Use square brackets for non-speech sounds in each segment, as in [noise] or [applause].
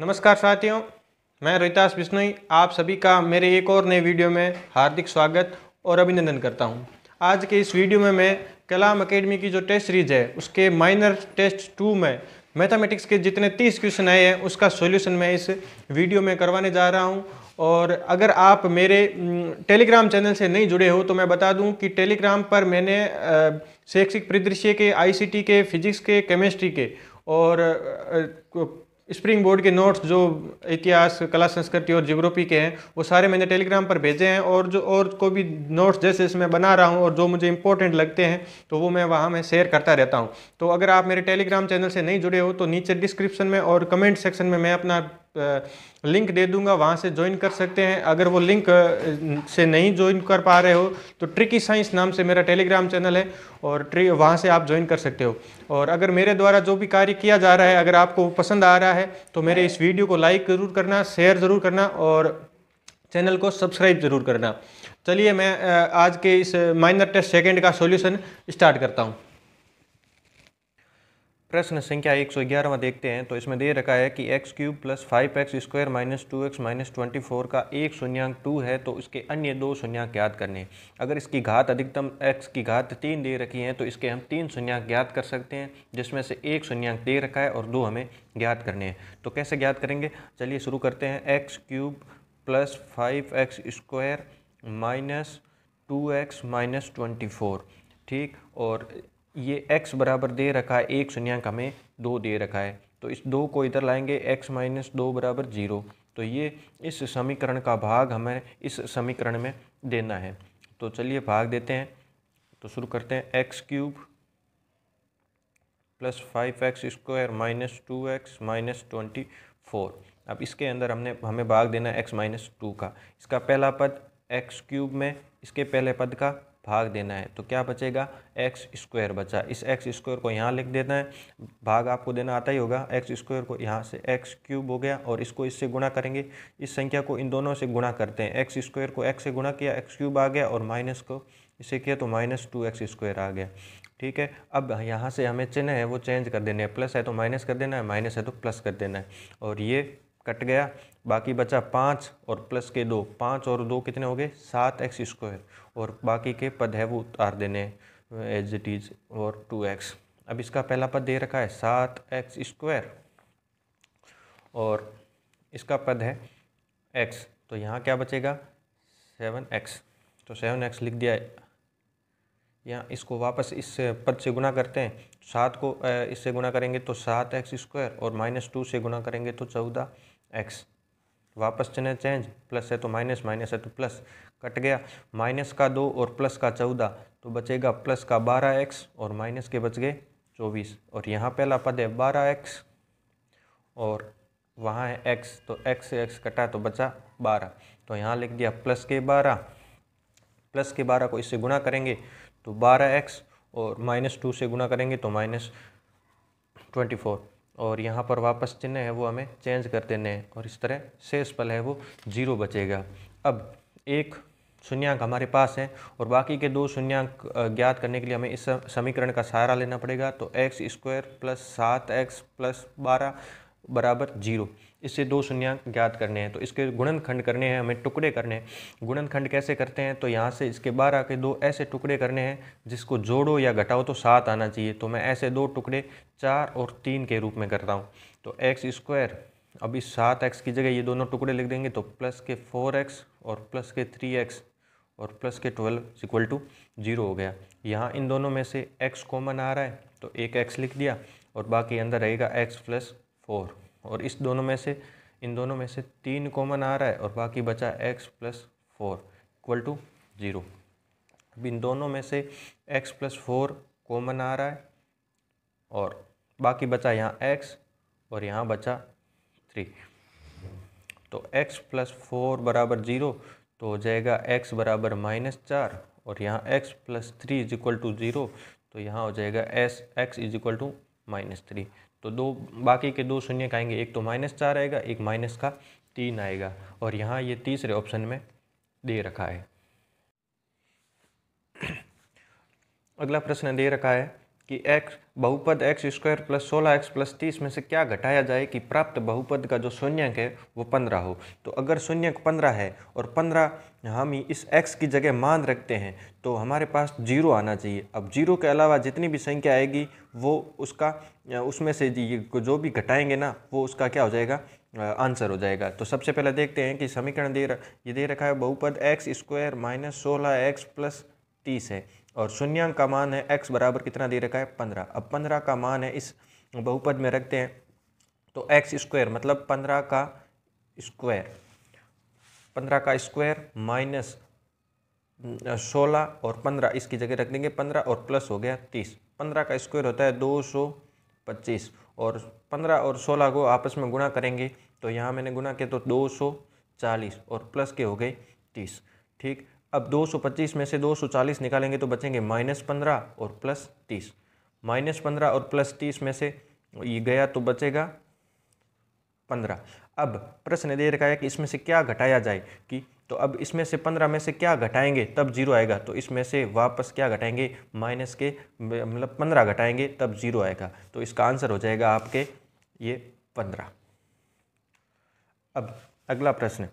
नमस्कार साथियों मैं रोहितास बिश्नोई आप सभी का मेरे एक और नए वीडियो में हार्दिक स्वागत और अभिनंदन करता हूं। आज के इस वीडियो में मैं कलाम अकेडमी की जो टेस्ट सीरीज है उसके माइनर टेस्ट टू में मैथमेटिक्स के जितने तीस क्वेश्चन आए हैं उसका सॉल्यूशन मैं इस वीडियो में करवाने जा रहा हूँ और अगर आप मेरे टेलीग्राम चैनल से नहीं जुड़े हो तो मैं बता दूं कि टेलीग्राम पर मैंने शैक्षिक परिदृश्य के आईसीटी के फिजिक्स के केमिस्ट्री के और स्प्रिंग बोर्ड के नोट्स जो इतिहास कला संस्कृति और जियोग्राफी के हैं वो सारे मैंने टेलीग्राम पर भेजे हैं और जो और को भी नोट्स जैसे इसमें बना रहा हूँ और जो मुझे इंपॉर्टेंट लगते हैं तो वो मैं वहाँ में शेयर करता रहता हूँ तो अगर आप मेरे टेलीग्राम चैनल से नहीं जुड़े हो तो नीचे डिस्क्रिप्शन में और कमेंट सेक्शन में मैं अपना लिंक दे दूंगा वहाँ से ज्वाइन कर सकते हैं अगर वो लिंक से नहीं ज्वाइन कर पा रहे हो तो ट्रिकी साइंस नाम से मेरा टेलीग्राम चैनल है और ट्री वहाँ से आप ज्वाइन कर सकते हो और अगर मेरे द्वारा जो भी कार्य किया जा रहा है अगर आपको पसंद आ रहा है तो मेरे इस वीडियो को लाइक ज़रूर करना शेयर ज़रूर करना और चैनल को सब्सक्राइब ज़रूर करना चलिए मैं आज के इस माइनर टेस्ट सेकेंड का सोल्यूशन स्टार्ट करता हूँ प्रश्न संख्या एक सौ ग्यारहवा देखते हैं तो इसमें दे रखा है कि x cube plus five x square minus two x minus twenty four का एक शून्यंक टू है तो इसके अन्य दो शून्यांक याद करने अगर इसकी घात अधिकतम एक्स की घात तीन दे रखी है तो इसके हम तीन शून्यंक ज्ञात कर सकते हैं जिसमें से एक शून्यंक दे रखा है और दो हमें ज्ञात करने हैं तो कैसे ज्ञात करेंगे चलिए शुरू करते हैं x cube plus five x square minus two x minus twenty four ठीक और ये x बराबर दे रखा है एक शून्यंक हमें दो दे रखा है तो इस दो को इधर लाएंगे x माइनस दो बराबर जीरो तो ये इस समीकरण का भाग हमें इस समीकरण में देना है तो चलिए भाग देते हैं तो शुरू करते हैं x cube plus five x square minus two x minus twenty four अब इसके अंदर हमने हमें भाग देना है एक्स माइनस टू का इसका पहला पद एक्स क्यूब में इसके पहले पद का भाग देना है तो क्या बचेगा एक्स स्क्वायर बचा इस एक्स स्क्वायर को यहाँ लिख देना है भाग आपको देना आता ही होगा एक्स स्क्वायर को यहाँ से एक्स क्यूब हो गया और इसको इससे गुणा करेंगे इस संख्या को इन दोनों से गुणा करते हैं एक्स स्क्वायर को एक्स से गुणा किया एक्स क्यूब आ गया और माइनस को इसे किया तो माइनस टू एक्स स्क्वायर आ गया ठीक है अब यहाँ से हमें चिन्ह है वो चेंज कर देने है प्लस है तो माइनस कर देना है माइनस है तो प्लस कर देना है और ये कट गया बाकी बचा पाँच और प्लस के दो पाँच और दो कितने हो गए सात एक्स स्क्वायर और बाकी के पद है वो उतार देने एज इट इज और टू एक्स अब इसका पहला पद दे रखा है सात एक्स स्क्वायर और इसका पद है एक्स तो यहाँ क्या बचेगा सेवन एक्स तो सेवन एक्स लिख दिया है यहाँ इसको वापस इस पद से गुना करते हैं सात को इससे गुना करेंगे तो सात एक्स स्क्वायर और माइनस टू से गुना करेंगे तो चौदह एक्स वापस चिन्ह चेंज प्लस है तो माइनस माइनस है तो प्लस कट गया माइनस का दो और प्लस का चौदह तो बचेगा प्लस का बारह एक्स और माइनस के बच गए चौबीस और यहाँ पहला पद है बारह एक्स और वहाँ है एक्स तो एक्स से एक्स कटा तो बचा बारह तो यहाँ लिख दिया प्लस के बारह प्लस के बारह को इससे गुणा करेंगे तो बारह एक्स और माइनस टू से गुणा करेंगे तो माइनस ट्वेंटी फोर और यहाँ पर वापस चिन्ह है वो हमें चेंज कर देने हैं और इस तरह शेष पल है वो जीरो बचेगा अब एक शून्यांक हमारे पास है और बाकी के दो शून्यांक ज्ञात करने के लिए हमें इस समीकरण का सहारा लेना पड़ेगा तो एक्स स्क्वायर प्लस सात एक्स प्लस बारह बराबर जीरो इससे दो शून्य ज्ञात करने हैं तो इसके गुणनखंड करने हैं हमें टुकड़े करने हैं गुणनखंड कैसे करते हैं तो यहाँ से इसके बाहर आके दो ऐसे टुकड़े करने हैं जिसको जोड़ो या घटाओ तो सात आना चाहिए तो मैं ऐसे दो टुकड़े चार और तीन के रूप में करता हूँ तो एक्स स्क्वायर अभी सात एक्स की जगह ये दोनों टुकड़े लिख देंगे तो प्लस के फोर एक्स और प्लस के थ्री एक्स और प्लस के ट्वेल्व इक्वल टू जीरो हो गया यहाँ इन दोनों में से एक्स कॉमन आ रहा है तो एक एक्स लिख दिया और बाकी अंदर रहेगा एक्स प्लस फोर और इस दोनों में से इन दोनों में से तीन कॉमन आ रहा है और बाकी बचा x plus four equal to zero अब इन दोनों में से एक्स प्लस फोर कॉमन आ रहा है और बाकी बचा यहाँ एक्स और यहाँ बचा थ्री तो एक्स प्लस फोर बराबर ज़ीरो तो हो जाएगा एक्स बराबर माइनस चार और यहाँ x plus three is equal to zero तो यहाँ हो जाएगा एस x is equal to minus three तो दो बाकी के दो शून्य का आएंगे एक तो माइनस चार आएगा एक माइनस का तीन आएगा और यहाँ ये तीसरे ऑप्शन में दे रखा है अगला प्रश्न दे रखा है कि x बहुपद एक्स स्क्वायर प्लस सोलह एक्स प्लस तीस में से क्या घटाया जाए कि प्राप्त बहुपद का जो शून्यक है वो पंद्रह हो तो अगर शून्यक पंद्रह है और पंद्रह हम इस x की जगह मान रखते हैं तो हमारे पास जीरो आना चाहिए अब जीरो के अलावा जितनी भी संख्या आएगी वो उसका उसमें से जो भी घटाएंगे ना वो उसका क्या हो जाएगा आंसर हो जाएगा तो सबसे पहले देखते हैं कि समीकरण दे रहा ये दे रखा है बहुपद एक्स स्क्वायर माइनस सोलह एक्स प्लस तीस है और शून्यंक का मान है एक्स बराबर कितना दे रखा है पंद्रह अब पंद्रह का मान है इस बहुपद में रखते हैं तो एक्स स्क्वायर मतलब पंद्रह का स्क्वायर पंद्रह का स्क्वायर माइनस सोलह और पंद्रह इसकी जगह रख देंगे पंद्रह और प्लस हो गया तीस पंद्रह का स्क्वायर होता है दो सौ पच्चीस और पंद्रह और सोलह को आपस में गुणा करेंगे तो यहाँ मैंने गुणा किया तो दो सौ चालीस और प्लस के हो गए तीस ठीक अब 225 में से 240 निकालेंगे तो बचेंगे माइनस पंद्रह और प्लस तीस माइनस पंद्रह और प्लस तीस में से ये गया तो बचेगा पंद्रह अब प्रश्न दे रखा है कि इसमें से क्या घटाया जाए कि तो अब इसमें से पंद्रह में से क्या घटाएंगे तब जीरो आएगा तो इसमें से वापस क्या घटाएंगे माइनस के मतलब पंद्रह घटाएंगे तब जीरो आएगा तो इसका आंसर हो जाएगा आपके ये पंद्रह अब अगला प्रश्न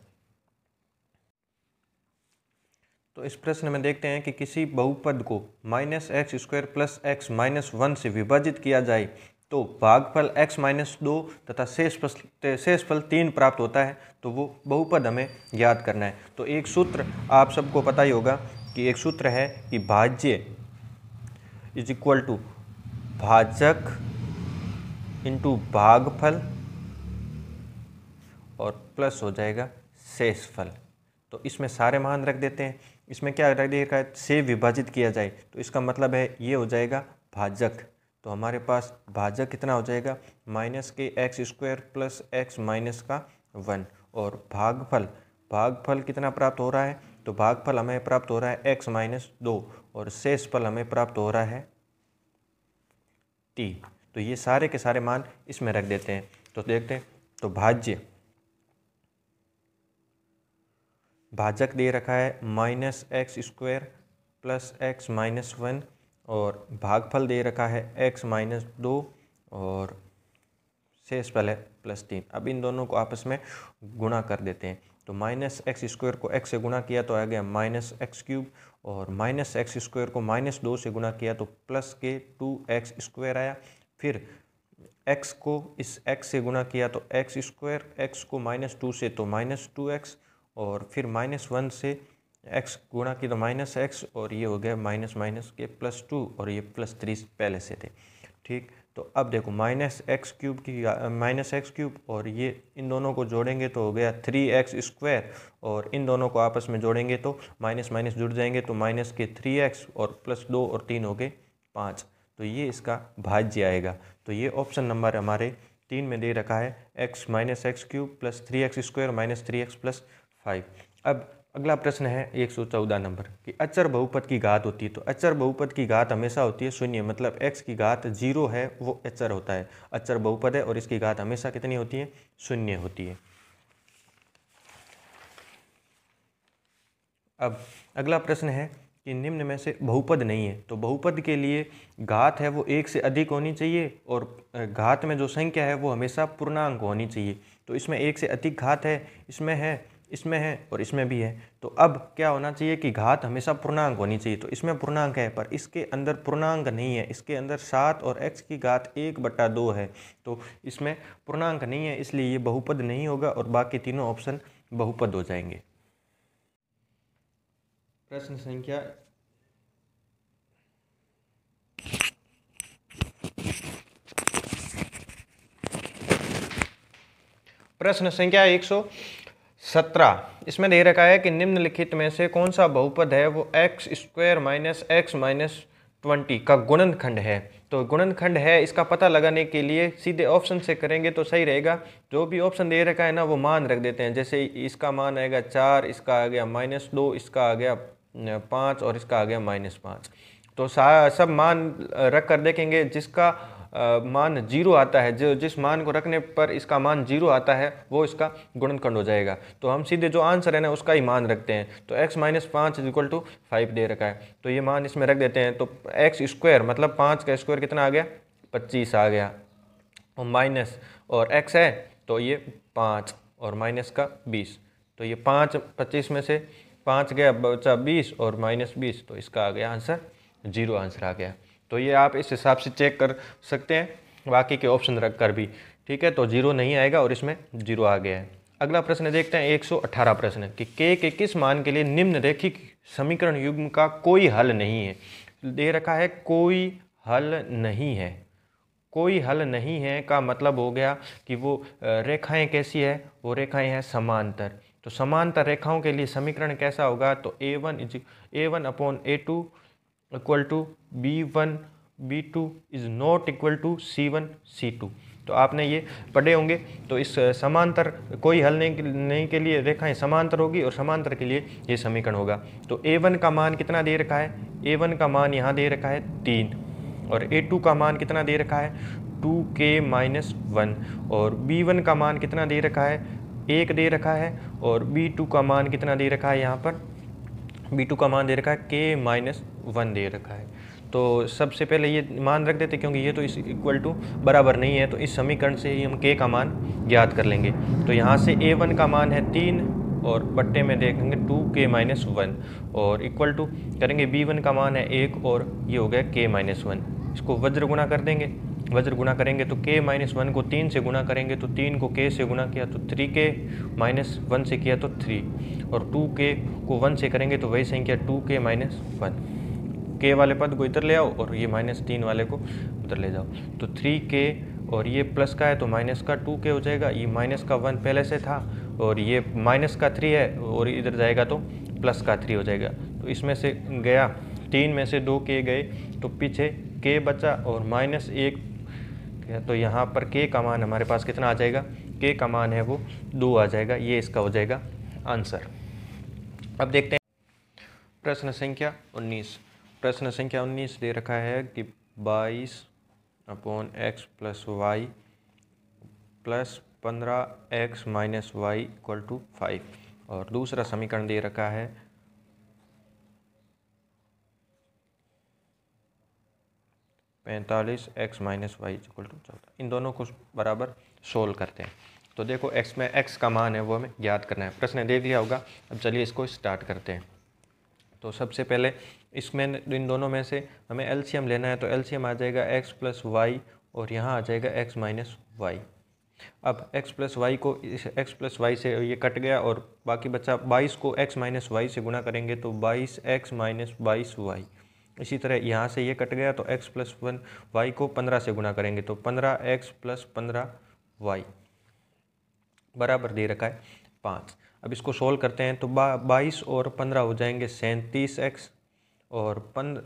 तो इस प्रश्न में देखते हैं कि किसी बहुपद को minus x square plus x minus one से विभाजित किया जाए तो भागफल एक्स माइनस दो तथा शेष फल शेष फल तीन प्राप्त होता है तो वो बहुपद हमें याद करना है तो एक सूत्र आप सबको पता ही होगा कि एक सूत्र है कि भाज्य इज इक्वल टू भाजक इंटू भागफल और प्लस हो जाएगा शेषफल तो इसमें सारे मान रख देते हैं इसमें क्या देखा है से विभाजित किया जाए तो इसका मतलब है ये हो जाएगा भाजक तो हमारे पास भाजक कितना हो जाएगा माइनस के x square plus x minus का वन और भागफल भागफल कितना प्राप्त हो रहा है तो भागफल हमें प्राप्त हो रहा है एक्स माइनस दो और शेष फल हमें प्राप्त हो रहा है टी तो ये सारे के सारे मान इसमें रख देते हैं तो देखते हैं तो भाज्य भाजक दे रखा है minus x square plus x minus one और भागफल दे रखा है एक्स माइनस दो और शेष है प्लस तीन अब इन दोनों को आपस में गुणा कर देते हैं तो माइनस एक्स स्क्वायर को एक्स से गुणा किया तो आ गया माइनस एक्स क्यूब और माइनस एक्स स्क्वायर को माइनस दो से गुणा किया तो प्लस के टू एक्स स्क्वायर आया फिर एक्स को इस एक्स से गुणा किया तो एक्स स्क्वायर एक्स को माइनस टू से तो माइनस टू एक्स और फिर माइनस वन से एक्स गुणा की तो माइनस एक्स और ये हो गया माइनस माइनस के प्लस टू और ये प्लस थ्री पहले से थे ठीक तो अब देखो माइनस एक्स क्यूब की माइनस एक्स क्यूब और ये इन दोनों को जोड़ेंगे तो हो गया थ्री एक्स स्क्वायर और इन दोनों को आपस में जोड़ेंगे तो माइनस माइनस जुड़ जाएंगे तो माइनस के थ्री एक्स और प्लस दो और तीन हो गए पाँच तो ये इसका भाज्य आएगा तो ये ऑप्शन नंबर हमारे तीन में दे रखा है x minus x cube plus three x square minus three x plus five अब अगला प्रश्न है एक सौ चौदह नंबर कि अचर बहुपद की घात होती है तो अचर बहुपद की घात हमेशा होती है शून्य मतलब एक्स की घात जीरो है वो अचर होता है अचर बहुपद है और इसकी घात हमेशा कितनी होती है शून्य होती है अब अगला प्रश्न है कि निम्न में से बहुपद नहीं है तो बहुपद के लिए घात है वो एक से अधिक होनी चाहिए और घात में जो संख्या है वो हमेशा पूर्णांक होनी चाहिए तो इसमें एक से अधिक घात है इसमें है इसमें है और इसमें भी है तो अब क्या होना चाहिए कि घात हमेशा पूर्णांक होनी चाहिए तो इसमें पूर्णांक है पर इसके अंदर पूर्णांक नहीं है इसके अंदर सात और एक्स की घात एक बट्टा दो है तो इसमें पूर्णांक नहीं है इसलिए ये बहुपद नहीं होगा और बाकी तीनों ऑप्शन बहुपद हो जाएंगे प्रश्न संख्या प्रश्न संख्या एक सौ सत्रह इसमें दे रखा है कि निम्नलिखित में से कौन सा बहुपद है वो x square minus x minus twenty का गुणनखंड है तो गुणनखंड है इसका पता लगाने के लिए सीधे ऑप्शन से करेंगे तो सही रहेगा जो भी ऑप्शन दे रखा है ना वो मान रख देते हैं जैसे इसका मान आएगा चार इसका आ गया माइनस दो इसका आ गया पाँच और इसका आ गया माइनस पाँच तो सब मान रख कर देखेंगे जिसका मान जीरो आता है जो जिस मान को रखने पर इसका मान जीरो आता है वो इसका गुणनखंड हो जाएगा तो हम सीधे जो आंसर है ना उसका ही मान रखते हैं तो एक्स माइनस पाँच इज इक्वल टू फाइव दे रखा है तो ये मान इसमें रख देते हैं तो एक्स स्क्वायर मतलब पाँच का स्क्वायर कितना आ गया पच्चीस आ गया और माइनस और एक्स है तो ये पाँच और माइनस का बीस तो ये पाँच पच्चीस में से पाँच गया बचा बीस और माइनस बीस तो इसका आ गया आंसर जीरो आंसर आ गया तो ये आप इस हिसाब से चेक कर सकते हैं बाकी के ऑप्शन रख कर भी ठीक है तो जीरो नहीं आएगा और इसमें जीरो आ गया है अगला प्रश्न देखते हैं 118 प्रश्न कि के के किस मान के लिए निम्न रेखिक समीकरण युग्म का कोई हल नहीं है दे रखा है कोई हल नहीं है कोई हल नहीं है का मतलब हो गया कि वो रेखाएं कैसी है वो रेखाएं हैं समांतर तो समांतर रेखाओं के लिए समीकरण कैसा होगा तो ए one is a one upon A two equal to B one B two is not equal to C one c two तो आपने ये पढ़े होंगे तो इस समांतर कोई हल नहीं नहीं के लिए रेखाएं समांतर होगी और समांतर के लिए ये समीकरण होगा तो ए वन का मान कितना दे रखा है ए वन का मान यहाँ दे रखा है तीन और ए टू का मान कितना दे रखा है टू के माइनस वन और बी वन का मान कितना दे रखा है एक दे रखा है और बी टू का मान कितना दे रखा है यहाँ पर बी टू का मान दे रखा है के माइनस वन दे रखा है तो सबसे पहले ये मान रख देते क्योंकि ये तो इस इक्वल टू बराबर नहीं है तो इस समीकरण से ही हम के का मान ज्ञात कर लेंगे तो यहाँ से ए वन का मान है तीन और बट्टे में देखेंगे टू के माइनस वन और इक्वल टू करेंगे बी वन का मान है एक और ये हो गया के माइनस वन इसको वज्र गुणा कर देंगे वज्र गुणा करेंगे तो के माइनस वन को तीन से गुणा करेंगे तो तीन को के से गुणा किया तो थ्री के माइनस वन से किया तो थ्री और टू के को वन से करेंगे तो वही संख्या टू के माइनस वन के वाले पद को इधर ले आओ और ये माइनस तीन वाले को उधर ले जाओ तो थ्री के और ये प्लस का है तो माइनस का टू के हो जाएगा ये माइनस का वन पहले से था और ये माइनस का थ्री है और इधर जाएगा तो प्लस का थ्री हो जाएगा तो इसमें से गया तीन में से दो के गए तो पीछे के बचा और माइनस एक तो यहाँ पर के का मान हमारे पास कितना आ जाएगा के का मान है वो दो आ जाएगा ये इसका हो जाएगा आंसर अब देखते हैं प्रश्न संख्या उन्नीस प्रश्न संख्या उन्नीस दे रखा है कि बाईस upon x plus y plus पंद्रह x minus y equal to five और दूसरा समीकरण दे रखा है पैंतालीस x minus y equal to चौदह इन दोनों को बराबर सोल्व करते हैं तो देखो एक्स में एक्स का मान है वो हमें याद करना है प्रश्न दे दिया होगा अब चलिए इसको स्टार्ट करते हैं तो सबसे पहले इसमें इन दोनों में से हमें एल लेना है तो एल आ जाएगा एक्स प्लस वाई और यहाँ आ जाएगा एक्स माइनस वाई अब x प्लस वाई को इस एक्स प्लस वाई से ये कट गया और बाकी बच्चा बाईस को x माइनस वाई से गुना करेंगे तो बाईस x माइनस बाईस वाई इसी तरह यहाँ से ये कट गया तो x प्लस वन वाई को पंद्रह से गुना करेंगे तो पंद्रह एक्स प्लस पंद्रह वाई बराबर दे रखा है पाँच अब इसको सोल्व करते हैं तो बा बाईस और पंद्रह हो जाएंगे सैंतीस एक्स और पंद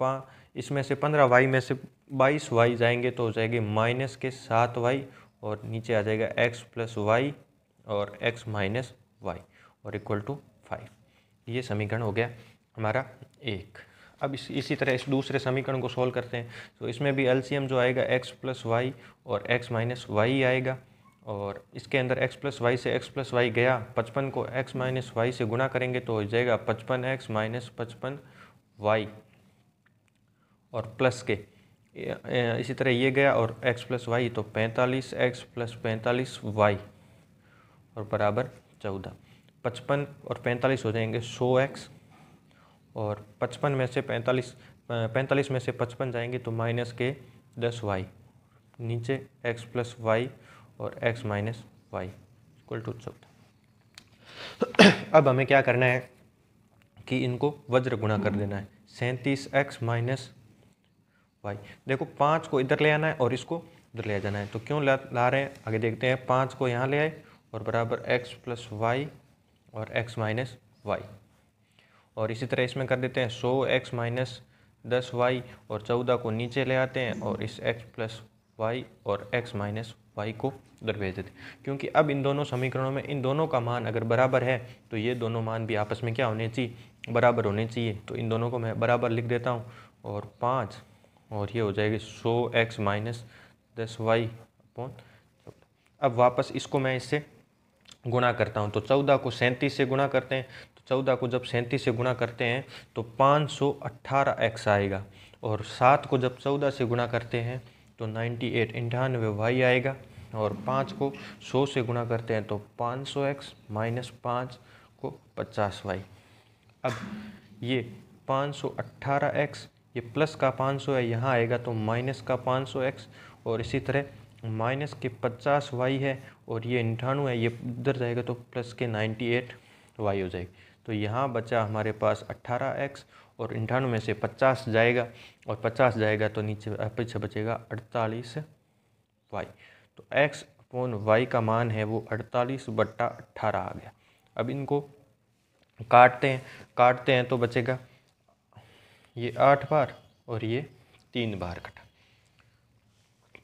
पा इसमें से पंद्रह वाई में से बाईस वाई जाएंगे तो हो जाएगी माइनस के सात वाई और नीचे आ जाएगा एक्स प्लस वाई और एक्स माइनस वाई और इक्वल टू फाइव ये समीकरण हो गया हमारा एक अब इस इसी तरह इस दूसरे समीकरण को सॉल्व करते हैं तो इसमें भी एलसीएम जो आएगा एक्स प्लस वाई और एक्स माइनस वाई आएगा और इसके अंदर एक्स प्लस वाई से एक्स प्लस वाई गया पचपन को एक्स माइनस वाई से गुणा करेंगे तो हो जाएगा पचपन एक्स माइनस पचपन वाई और प्लस के इसी तरह ये गया और एक्स प्लस वाई तो पैंतालीस एक्स प्लस पैंतालीस वाई और बराबर चौदह पचपन और पैंतालीस हो जाएंगे सौ एक्स और पचपन में से पैंतालीस पैंतालीस में से पचपन जाएंगे तो माइनस के दस वाई नीचे एक्स प्लस वाई और x minus y equal to चौदह अब हमें क्या करना है कि इनको वज्र गुणा कर हम्म। देना है सैंतीस एक्स माइनस वाई देखो पाँच को इधर ले आना है और इसको उधर ले जाना है तो क्यों ला ला रहे हैं आगे देखते हैं पाँच को यहाँ ले आए और बराबर एक्स प्लस वाई और एक्स माइनस वाई और इसी तरह इसमें कर देते हैं सौ एक्स माइनस दस वाई और चौदह को नीचे ले आते हैं और इस एक्स प्लस वाई और एक्स माइनस वाई को उधर भेज देते हैं क्योंकि अब इन दोनों समीकरणों में इन दोनों का मान अगर बराबर है तो ये दोनों मान भी आपस में क्या होने चाहिए बराबर होने चाहिए तो इन दोनों को मैं बराबर लिख देता हूँ और पाँच और ये हो जाएगी सौ एक्स माइनस दस वाई अपॉन अब वापस इसको मैं इससे गुणा करता हूँ तो चौदह को सैंतीस से गुणा करते हैं तो चौदह को जब सैंतीस से गुणा करते हैं तो पाँच सौ अट्ठारह एक्स आएगा और सात को जब चौदह से गुणा करते हैं तो नाइन्टी एट अंठानवे वाई आएगा और पाँच को सौ से गुणा करते हैं तो पाँच सौ एक्स माइनस पाँच को पचास वाई अब ये 518x ये प्लस का 500 है यहाँ आएगा तो माइनस का 500x और इसी तरह माइनस के 50y है और ये अंठानवे है ये उधर जाएगा तो प्लस के 98y हो जाएगी तो यहाँ बचा हमारे पास 18x और अंठानवे में से 50 जाएगा और 50 जाएगा तो नीचे पीछे बचेगा 48y तो x अपॉन y का मान है वो 48 बट्टा अट्ठारह आ गया अब इनको काटते हैं काटते हैं तो बचेगा ये आठ बार और ये तीन बार कटा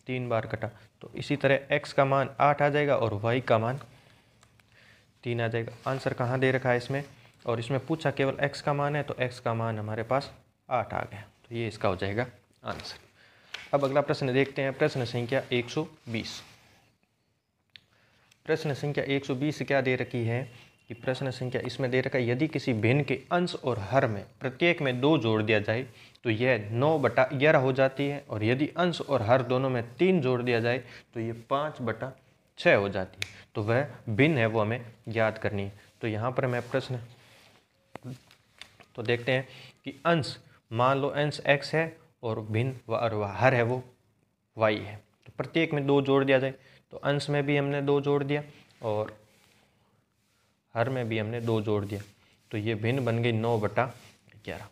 तीन बार कटा तो इसी तरह x का मान आठ आ जाएगा और y का मान तीन आ जाएगा आंसर कहाँ दे रखा है इसमें और इसमें पूछा केवल x का मान है तो x का मान हमारे पास आठ आ गया तो ये इसका हो जाएगा आंसर अब अगला प्रश्न देखते हैं प्रश्न संख्या 120 प्रश्न संख्या 120 क्या दे रखी है कि प्रश्न संख्या इसमें दे रखा है यदि किसी भिन्न के अंश और हर में प्रत्येक में दो जोड़ दिया जाए तो यह नौ बटा ग्यारह हो जाती है और यदि अंश और हर दोनों में तीन जोड़ दिया जाए तो ये पाँच बटा छः हो जाती है तो वह भिन्न है वो हमें याद करनी है तो यहाँ पर मैं प्रश्न तो देखते हैं कि अंश मान लो अंश एक्स है और भिन्न व और हर है वो वाई है तो प्रत्येक में दो जोड़ दिया जाए तो अंश में भी हमने दो जोड़ दिया और हर में भी हमने दो जोड़ दिया तो ये भिन्न बन गई नौ बटा ग्यारह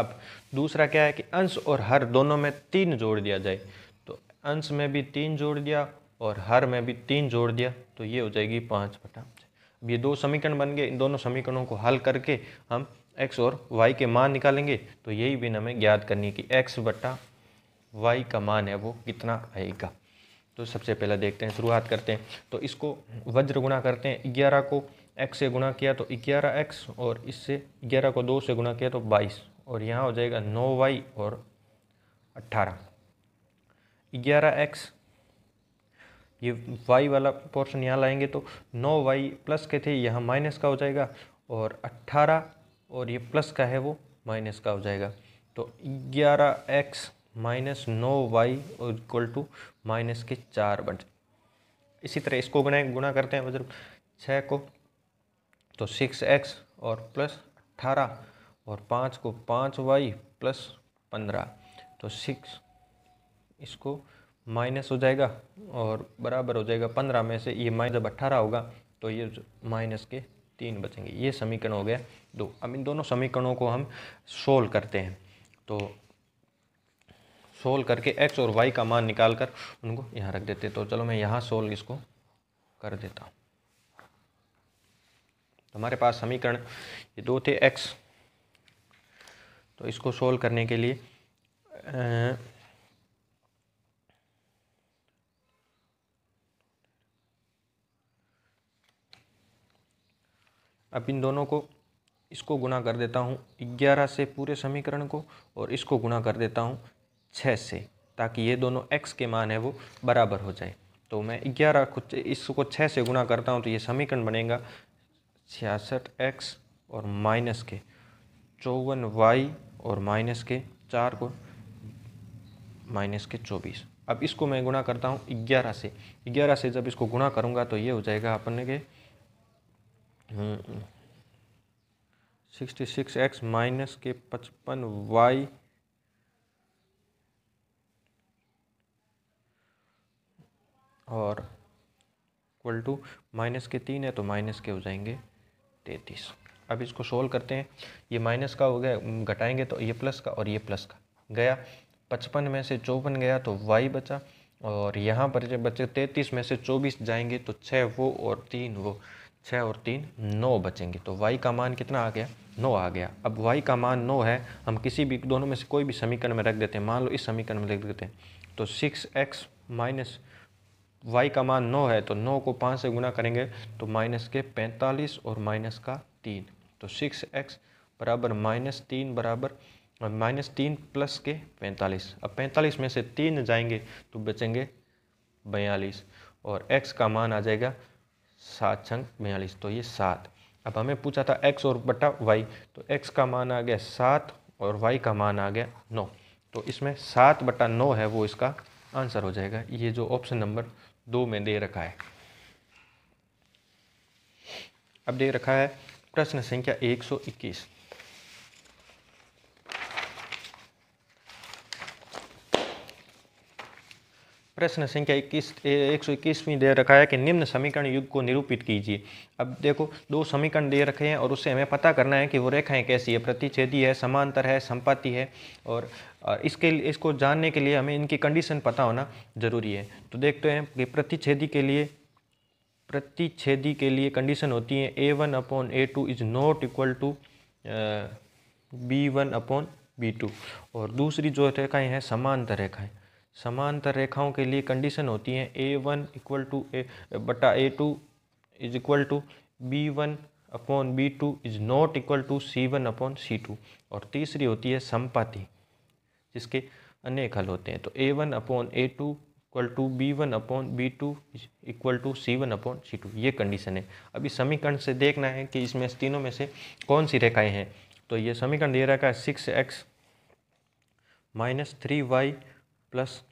अब दूसरा क्या है कि अंश और हर दोनों में तीन जोड़ दिया जाए तो अंश में भी तीन जोड़ दिया और हर में भी तीन जोड़ दिया तो ये हो जाएगी पाँच बटा अब ये दो समीकरण बन गए इन दोनों समीकरणों को हल करके हम एक्स और वाई के मान निकालेंगे तो यही भी हमें ज्ञात करनी है कि एक्स बटा वाई का मान है वो कितना आएगा तो सबसे पहला देखते हैं शुरुआत करते हैं तो इसको वज्र गुणा करते हैं ग्यारह को एक्स से गुणा किया तो ग्यारह एक्स और इससे ग्यारह को दो से गुणा किया तो बाईस और यहाँ हो जाएगा नौ वाई और अट्ठारह ग्यारह एक्स ये वाई वाला पोर्शन यहाँ लाएंगे तो नौ वाई प्लस के थे यहाँ माइनस का हो जाएगा और अट्ठारह और ये प्लस का है वो माइनस का हो जाएगा तो ग्यारह एक्स माइनस नौ वाई और इक्वल टू माइनस के चार बन इसी तरह इसको गुणा गुणा करते हैं मतलब छः को तो सिक्स एक्स और प्लस अट्ठारह और पाँच को पाँच वाई प्लस पंद्रह तो सिक्स इसको माइनस हो जाएगा और बराबर हो जाएगा पंद्रह में से ये माइनस जब अट्ठारह होगा तो ये माइनस के तीन बचेंगे ये समीकरण हो गया दो अब इन दोनों समीकरणों को हम सोल्व करते हैं तो सोल्व करके एक्स और वाई का मान निकाल कर उनको यहाँ रख देते तो चलो मैं यहाँ सोल्व इसको कर देता हूँ हमारे पास समीकरण ये दो थे एक्स तो इसको सोल्व करने के लिए अब इन दोनों को इसको गुणा कर देता हूँ ग्यारह से पूरे समीकरण को और इसको गुणा कर देता हूँ छः से ताकि ये दोनों एक्स के मान है वो बराबर हो जाए तो मैं ग्यारह को इसको छः से गुणा करता हूँ तो ये समीकरण बनेगा छियासठ एक्स और माइनस के चौवन वाई और माइनस के चार को माइनस के चौबीस अब इसको मैं गुणा करता हूँ ग्यारह से ग्यारह से जब इसको गुणा करूँगा तो ये हो जाएगा अपन के हम्म, सिक्सटी सिक्स एक्स माइनस के पचपन वाई और इक्वल टू माइनस के तीन है तो माइनस के हो जाएंगे तैंतीस अब इसको सोल्व करते हैं ये माइनस का हो गया घटाएंगे तो ये प्लस का और ये प्लस का गया पचपन में से चौपन गया तो वाई बचा और यहाँ पर जब बचे तैंतीस में से चौबीस जाएंगे तो छः वो और तीन वो छः और तीन नौ बचेंगे तो वाई का मान कितना आ गया नौ आ गया अब वाई का मान नौ है हम किसी भी दोनों में से कोई भी समीकरण में रख देते हैं मान लो इस समीकरण में रख देते हैं तो सिक्स एक्स माइनस वाई का मान नौ है तो नौ को पाँच से गुना करेंगे तो माइनस के पैंतालीस और माइनस का तीन तो सिक्स एक्स बराबर माइनस तीन बराबर माइनस तीन प्लस के पैंतालीस अब पैंतालीस में से तीन जाएंगे तो बचेंगे बयालीस और एक्स का मान आ जाएगा सात छंग बयालीस तो ये सात अब हमें पूछा था एक्स और बटा वाई तो एक्स का मान आ गया सात और वाई का मान आ गया नौ तो इसमें सात बटा नौ है वो इसका आंसर हो जाएगा ये जो ऑप्शन नंबर दो में दे रखा है अब दे रखा है प्रश्न संख्या 121 प्रश्न संख्या इक्कीस एक सौ इक्कीसवीं दे रखा है कि निम्न समीकरण युग को निरूपित कीजिए अब देखो दो समीकरण दे रखे हैं और उससे हमें पता करना है कि वो रेखाएं कैसी है प्रतिच्छेदी है समांतर है संपत्ति है और इसके इसको जानने के लिए हमें इनकी कंडीशन पता होना ज़रूरी है तो देखते हैं कि प्रतिच्छेदी के लिए प्रतिच्छेदी के लिए कंडीशन होती है A one upon A two is not equal to B one upon B two और दूसरी जो रेखाएँ हैं समांतर रेखाएँ समांतर रेखाओं के लिए कंडीशन होती है A one equal to A बटा A two is equal to B one upon B two is not equal to C one upon C two और तीसरी होती है संपाति जिसके अनेक हल होते हैं तो ए one upon A two equal to B one upon B two equal to C one upon C two ये कंडीशन है अभी समीकरण से देखना है कि इसमें इस तीनों में से कौन सी रेखाएँ हैं तो ये समीकरण दे रखा है six X minus three Y plus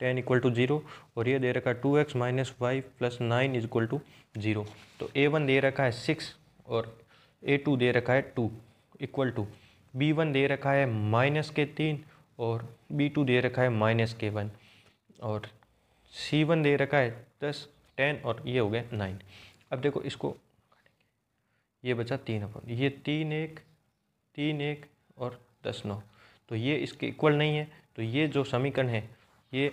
ten equal to zero और ये दे रखा है two x minus Y plus nine is equal to zero तो ए वन दे रखा है सिक्स और ए टू दे रखा है two equal to B one दे रखा है माइनस के तीन और बी टू दे रखा है माइनस के वन और सी वन दे रखा है दस टेन और ये हो गया नाइन अब देखो इसको ये बचा तीन अपन ये तीन एक तीन एक और दस नौ तो ये इसके इक्वल नहीं है तो ये जो समीकरण है ये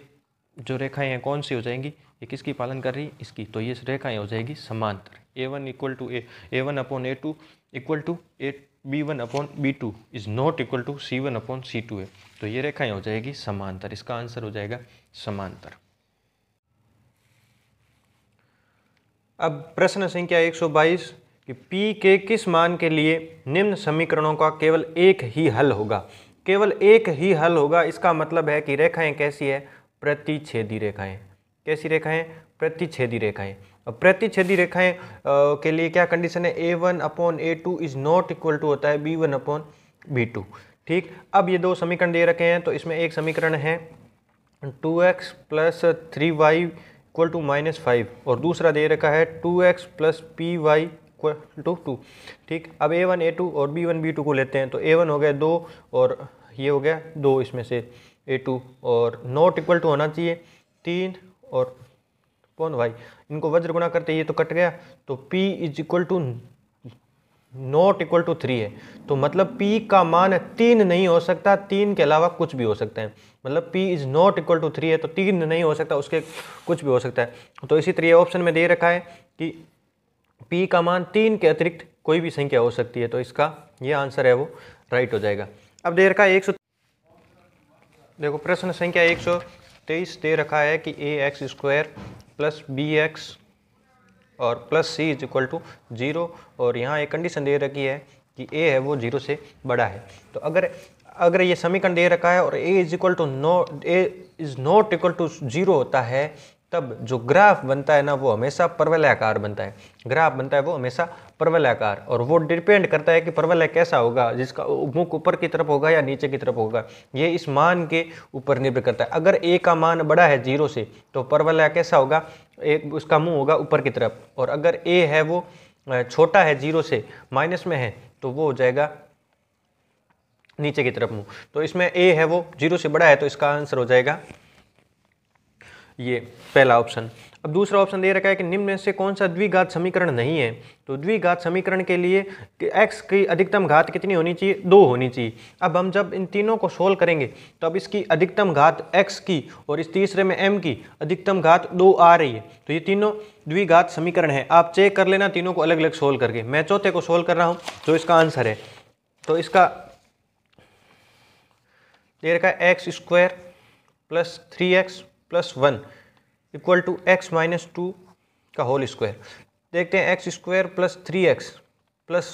जो रेखाएं हैं कौन सी हो जाएंगी ये किसकी पालन कर रही है इसकी तो ये रेखाएं हो जाएगी समांतर A one equal to A A one upon A two equal to A B one upon B two is not equal to C one upon C two है तो ये रेखाएं हो जाएगी समांतर इसका आंसर हो जाएगा समांतर अब प्रश्न संख्या 122 कि P के किस मान के लिए निम्न समीकरणों का केवल एक ही हल होगा केवल एक ही हल होगा इसका मतलब है कि रेखाएं कैसी है प्रतिच्छेदी रेखाएं कैसी रेखाएं प्रतिच्छेदी रेखाएं प्रतिच्छेदी रेखाएं के लिए क्या कंडीशन है A one upon A two is not equal to होता है B one upon B two ठीक अब ये दो समीकरण दे रखे हैं तो इसमें एक समीकरण है two X plus three Y equal to minus five और दूसरा दे रखा है two X plus P Y equal to two ठीक अब ए वन ए टू और बी वन बी टू को लेते हैं तो ए वन हो गया दो और ये हो गया दो इसमें से ए टू और नॉट इक्वल टू होना चाहिए तीन और पौन वाई इनको वज्र गुणा करते ये तो कट गया तो P is equal to not equal to three है तो मतलब P का मान तीन नहीं हो सकता तीन के अलावा कुछ भी हो सकता है मतलब P is not equal to three है तो तीन नहीं हो सकता उसके कुछ भी हो सकता है तो इसी तरह ऑप्शन में दे रखा है कि P का मान तीन के अतिरिक्त कोई भी संख्या हो सकती है तो इसका ये आंसर है वो राइट हो जाएगा अब दे रखा है एक देखो प्रश्न संख्या एक सौ तेईस दे रखा है कि A X square plus B X और plus C is equal to zero और यहाँ एक कंडीशन दे रखी है कि ए है वो ज़ीरो से बड़ा है तो अगर अगर ये समीकरण दे रखा है और A is equal to no A is not equal to zero होता है तब जो ग्राफ बनता है ना वो हमेशा परवलयाकार बनता है ग्राफ बनता है वो हमेशा परवलयाकार और वो डिपेंड करता है कि परवलय कैसा होगा जिसका मुख ऊपर की तरफ होगा या नीचे की तरफ होगा ये इस मान के ऊपर निर्भर करता है अगर ए का मान बड़ा है जीरो से तो परवलय कैसा होगा एक उसका मुँह होगा ऊपर की तरफ और अगर ए है वो छोटा है जीरो से माइनस में है तो वो हो जाएगा नीचे की तरफ मुँह तो इसमें ए है वो जीरो से बड़ा है तो इसका आंसर हो जाएगा ये पहला ऑप्शन अब दूसरा ऑप्शन दे रखा है कि निम्न में से कौन सा द्विघात समीकरण नहीं है तो द्विघात समीकरण के लिए एक्स x की अधिकतम घात कितनी होनी चाहिए दो होनी चाहिए अब हम जब इन तीनों को सोल्व करेंगे तो अब इसकी अधिकतम घात x की और इस तीसरे में m की अधिकतम घात दो आ रही है तो ये तीनों द्विघात समीकरण है आप चेक कर लेना तीनों को अलग अलग सोल्व करके मैं चौथे को सोल्व कर रहा हूँ जो इसका आंसर है तो इसका दे रखा है X square plus three x plus one equal to x minus two का होल स्क्वायर देखते हैं X square plus three x plus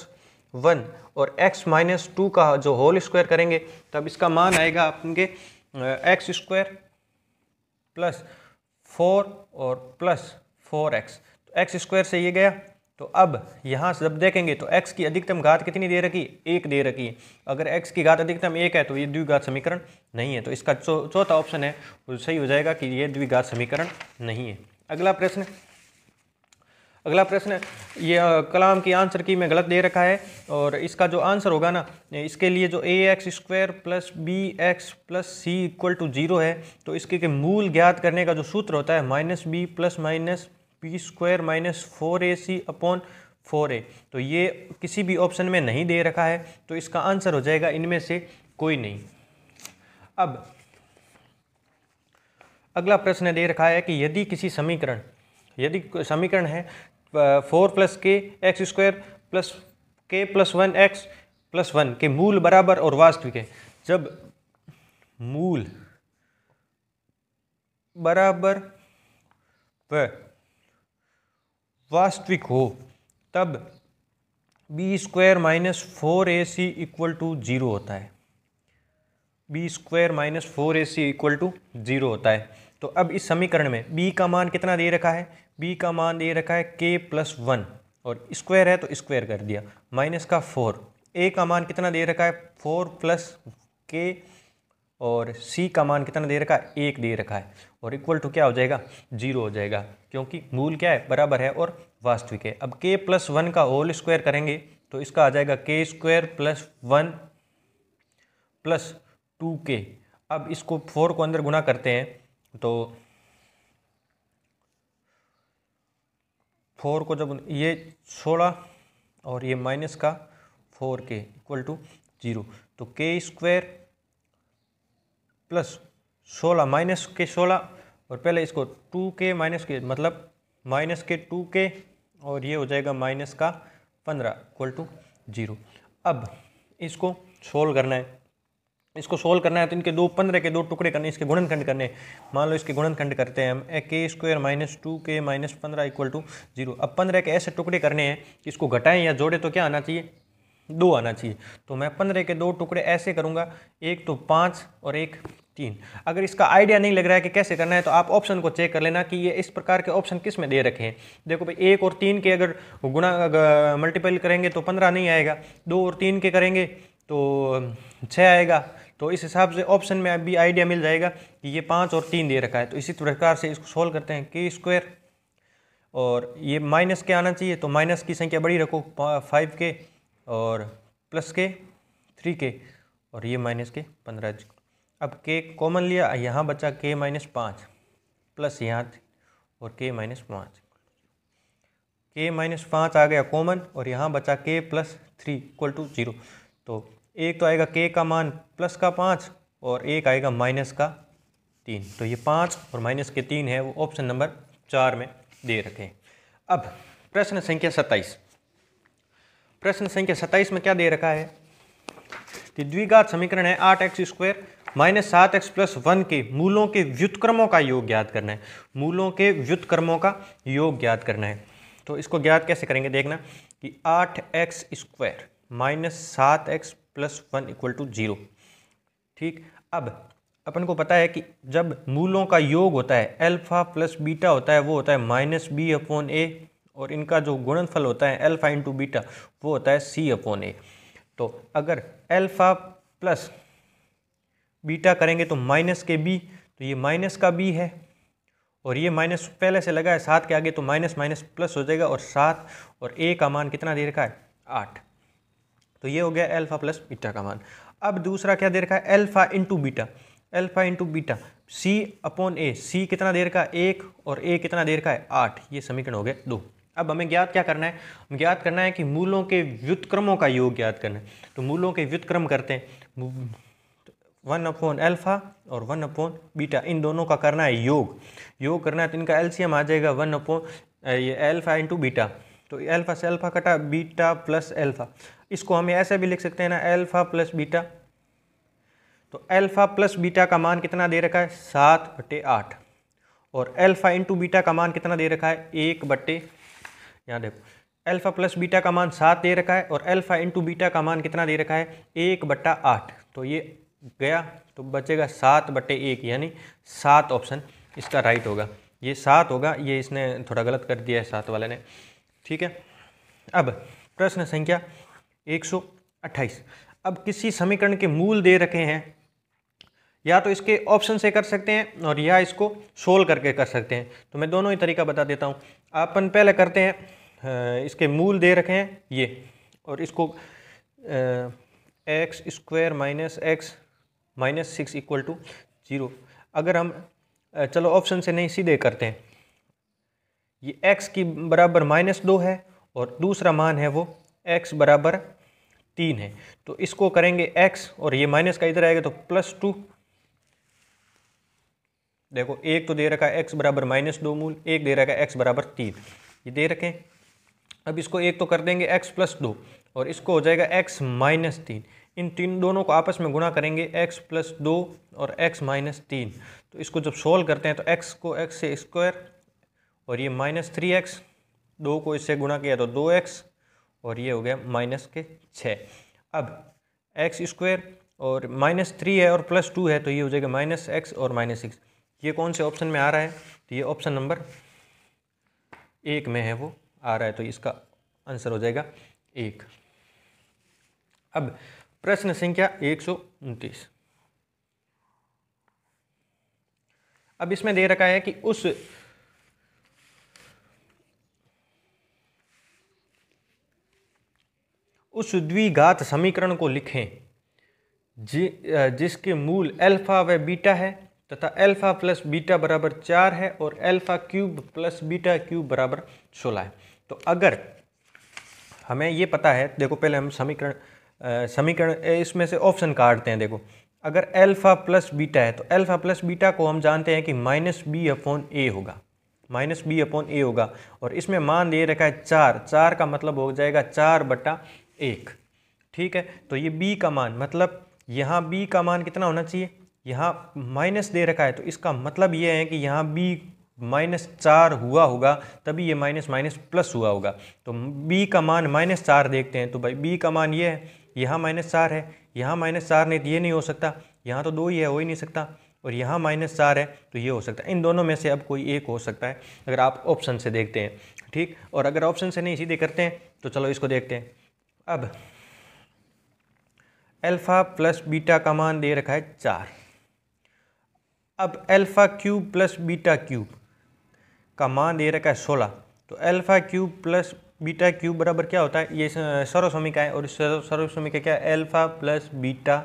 one और एक्स माइनस टू का जो होल स्क्वायर करेंगे तब इसका मान आएगा आपके एक्स स्क्वायर प्लस फोर और प्लस फोर एक्स तो एक्स स्क्वायर से ये गया तो अब यहाँ से जब देखेंगे तो x की अधिकतम घात कितनी दे रखी एक दे रखी है अगर x की घात अधिकतम एक है तो ये द्विघात समीकरण नहीं है तो इसका चौथा चो, ऑप्शन है वो सही हो जाएगा कि ये द्विघात समीकरण नहीं है अगला प्रश्न अगला प्रश्न ये कलाम की आंसर की मैं गलत दे रखा है और इसका जो आंसर होगा ना इसके लिए जो A X square plus B X plus C equal to zero है तो इसके के मूल ज्ञात करने का जो सूत्र होता है minus B plus minus P square minus four A C upon four A तो ये किसी भी ऑप्शन में नहीं दे रखा है तो इसका आंसर हो जाएगा इनमें से कोई नहीं अब अगला प्रश्न दे रखा है कि यदि किसी समीकरण यदि समीकरण है four plus K x square plus K plus one X plus one के मूल बराबर और वास्तविक है जब मूल बराबर वास्तविक हो तब B square minus four A C equal to zero होता है B square minus four A C equal to zero होता है तो अब इस समीकरण में बी का मान कितना दे रखा है बी का मान दे रखा है के प्लस वन और स्क्वायर है तो स्क्वायर कर दिया माइनस का फोर ए का मान कितना दे रखा है फोर प्लस के और सी का मान कितना दे रखा है एक दे रखा है और इक्वल टू क्या हो जाएगा जीरो हो जाएगा क्योंकि मूल क्या है बराबर है और वास्तविक है अब के प्लस वन का होल स्क्वायर करेंगे तो इसका आ जाएगा K square plus one plus two K अब इसको फोर को अंदर गुना करते हैं तो फोर को जब ये सोलह और ये माइनस का फोर के इक्वल टू जीरो तो के स्क्वायर प्लस सोलह माइनस के सोलह और पहले इसको टू के माइनस के मतलब माइनस के टू के और ये हो जाएगा माइनस का पंद्रह इक्वल टू जीरो अब इसको सोल्व करना है इसको सोल्व करना है तो इनके दो पंद्रह के दो टुकड़े करने इसके गुणनखंड करने मान लो इसके गुणनखंड करते हैं हम ए के स्क्वायर माइनस टू के माइनस पंद्रह इक्वल टू जीरो अब पंद्रह के ऐसे टुकड़े करने हैं कि इसको घटाएं या जोड़े तो क्या आना चाहिए दो आना चाहिए तो मैं पंद्रह के दो टुकड़े ऐसे करूँगा एक तो पाँच और एक तीन अगर इसका आइडिया नहीं लग रहा है कि कैसे करना है तो आप ऑप्शन को चेक कर लेना कि ये इस प्रकार के ऑप्शन किस में दे रखे हैं देखो भाई एक और तीन के अगर गुणा मल्टीपल करेंगे तो पंद्रह नहीं आएगा दो और तीन के करेंगे तो छः आएगा तो इस हिसाब से ऑप्शन में अभी आइडिया मिल जाएगा कि ये पाँच और तीन दे रखा है तो इसी प्रकार से इसको सोल्व करते हैं के स्क्वायर और ये माइनस के आना चाहिए तो माइनस की संख्या बड़ी रखो फाइव के और प्लस के थ्री के और ये माइनस के पंद्रह अब के कॉमन लिया यहाँ बचा के माइनस पाँच प्लस यहाँ और के माइनस पाँच के माइनस पाँच आ गया कॉमन और यहाँ बचा K plus three equal to zero तो एक तो आएगा के का मान प्लस का पाँच और एक आएगा माइनस का तीन तो ये पाँच और माइनस के तीन है वो ऑप्शन नंबर चार में दे रखे अब प्रश्न संख्या सत्ताईस प्रश्न संख्या सत्ताईस में क्या दे रखा है तो द्विघात समीकरण है आठ एक्स स्क्वायर माइनस सात एक्स प्लस वन के मूलों के व्युतक्रमों का योग ज्ञात करना है मूलों के व्युतक्रमों का योग ज्ञात करना है तो इसको ज्ञात कैसे करेंगे देखना कि आठ एक्स स्क्वायर माइनस सात x plus one equal to zero ठीक अब अपन को पता है कि जब मूलों का योग होता है अल्फा प्लस बीटा होता है वो होता है माइनस बी अपॉन ए और इनका जो गुणनफल होता है अल्फा इंटू बीटा वो होता है सी अपॉन ए तो अगर अल्फा प्लस बीटा करेंगे तो माइनस के बी तो ये माइनस का बी है और ये माइनस पहले से लगा है सात के आगे तो माइनस माइनस प्लस हो जाएगा और सात और ए का मान कितना दे रखा है आठ तो ये हो गया एल्फा प्लस बीटा का मान अब दूसरा क्या दे रखा है alpha into beta alpha into beta C upon A C कितना देर का एक और ए कितना देर का है आठ ये समीकरण हो गया दो अब हमें ज्ञात क्या करना है हम ज्ञात करना है कि मूलों के व्युतक्रमों का योग ज्ञात करना है तो मूलों के व्युतक्रम करते हैं वन अपॉन अल्फ़ा और वन अपॉन बीटा इन दोनों का करना है योग योग करना है तो इनका एल्सियम आ जाएगा वन अपॉन ये एल्फा इंटू बीटा तो एल्फा से अल्फ़ा कटा बीटा प्लस एल्फा इसको हम ऐसे भी लिख सकते हैं ना एल्फा प्लस बीटा तो एल्फा प्लस बीटा का मान कितना दे रखा है सात बटे आठ और एल्फा इंटू बीटा का मान कितना दे रखा है एक बटे यहाँ देखो एल्फा प्लस बीटा का मान सात दे रखा है और एल्फा इंटू बीटा का मान कितना दे रखा है एक बट्टा आठ तो ये गया तो बचेगा सात बटे एक यानी सात ऑप्शन इसका राइट होगा ये सात होगा ये इसने थोड़ा गलत कर दिया है सात वाले ने ठीक है अब प्रश्न संख्या एक सौ अट्ठाईस अब किसी समीकरण के मूल दे रखे हैं या तो इसके ऑप्शन से कर सकते हैं और या इसको सोल्व करके कर सकते हैं तो मैं दोनों ही तरीका बता देता हूँ अपन पहले करते हैं इसके मूल दे रखे हैं ये और इसको X square minus x minus six equal to zero अगर हम चलो ऑप्शन से नहीं सीधे करते हैं ये x की बराबर माइनस दो है और दूसरा मान है वो x बराबर तीन है तो इसको करेंगे x और ये माइनस का इधर आएगा तो प्लस टू देखो एक तो दे रखा है एक्स बराबर माइनस दो मूल एक दे रखा है एक्स बराबर तीन ये दे रखें अब इसको एक तो कर देंगे एक्स प्लस दो और इसको हो जाएगा एक्स माइनस तीन इन तीन दोनों को आपस में गुणा करेंगे x प्लस दो और x माइनस तीन तो इसको जब सोल्व करते हैं तो x को x से स्क्वायर और ये माइनस थ्री एक्स दो को इससे गुणा किया तो दो एक्स और ये हो गया माइनस के छः अब एक्स स्क्वायर और माइनस थ्री है और प्लस टू है तो ये हो जाएगा माइनस एक्स और माइनस सिक्स ये कौन से ऑप्शन में आ रहा है तो ये ऑप्शन नंबर एक में है वो आ रहा है तो इसका आंसर हो जाएगा एक अब प्रश्न संख्या एक अब इसमें दे रखा है कि उस उस द्विघात समीकरण को लिखें जि, जिसके मूल अल्फा व बीटा है तथा अल्फा प्लस बीटा बराबर चार है और alpha cube plus beta cube बराबर सोलह है तो अगर हमें ये पता है देखो पहले हम समीकरण समीकरण इसमें से ऑप्शन काटते हैं देखो अगर अल्फ़ा प्लस बीटा है तो अल्फ़ा प्लस बीटा को हम जानते हैं कि माइनस बी अपॉन ए होगा माइनस बी अपॉन ए होगा और इसमें मान दे रखा है चार चार का मतलब हो जाएगा चार बटा एक ठीक है तो ये बी का मान मतलब यहाँ बी का मान कितना होना चाहिए यहाँ माइनस दे रखा है तो इसका मतलब ये है कि यहाँ बी माइनस चार हुआ होगा तभी ये माइनस माइनस प्लस हुआ होगा तो बी का मान माइनस चार देखते हैं तो भाई बी का मान ये है यहाँ माइनस चार है यहाँ माइनस चार नहीं तो ये नहीं हो सकता यहाँ तो दो ही है हो ही नहीं सकता और यहाँ माइनस चार है तो ये हो सकता है इन दोनों में से अब कोई एक हो सकता है अगर आप ऑप्शन से देखते हैं ठीक और अगर ऑप्शन से नहीं सीधे करते हैं तो चलो इसको देखते हैं अब एल्फा प्लस बीटा का मान दे रखा है चार अब alpha cube plus beta cube का मान दे रखा है सोलह तो alpha cube plus beta cube बराबर क्या होता है ये सर्वसमिका है और सर्वसमिका क्या alpha plus beta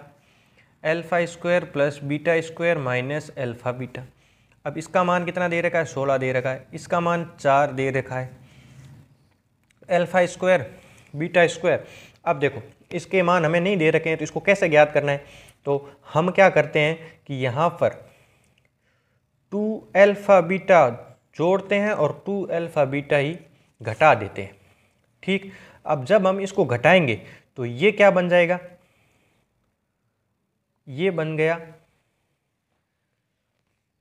alpha square plus beta square minus alpha beta अब इसका मान कितना दे रखा है सोलह दे रखा है इसका मान चार दे रखा है एल्फ़ा स्क्वायर बीटा स्क्वायर अब देखो इसके मान हमें नहीं दे रखे हैं तो इसको कैसे ज्ञात करना है तो हम क्या करते हैं कि यहाँ पर टू एल्फ़ा बीटा जोड़ते हैं और टू एल्फ़ा बीटा ही घटा देते हैं ठीक अब जब हम इसको घटाएंगे तो ये क्या बन जाएगा ये बन गया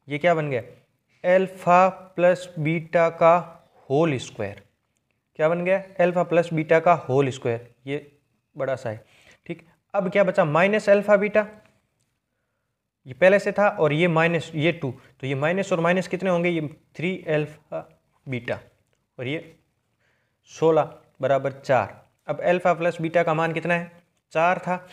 ये क्या बन गया एल्फा प्लस बीटा का होल स्क्वायर क्या बन गया एल्फा प्लस बीटा का होल स्क्वायर ये बड़ा सा है ठीक अब क्या बचा माइनस एल्फा बीटा ये पहले से था और ये माइनस ये टू तो ये माइनस और माइनस कितने होंगे ये थ्री एल्फा बीटा और ये सोलह बराबर चार अब एल्फ़ा प्लस बीटा का मान कितना है चार था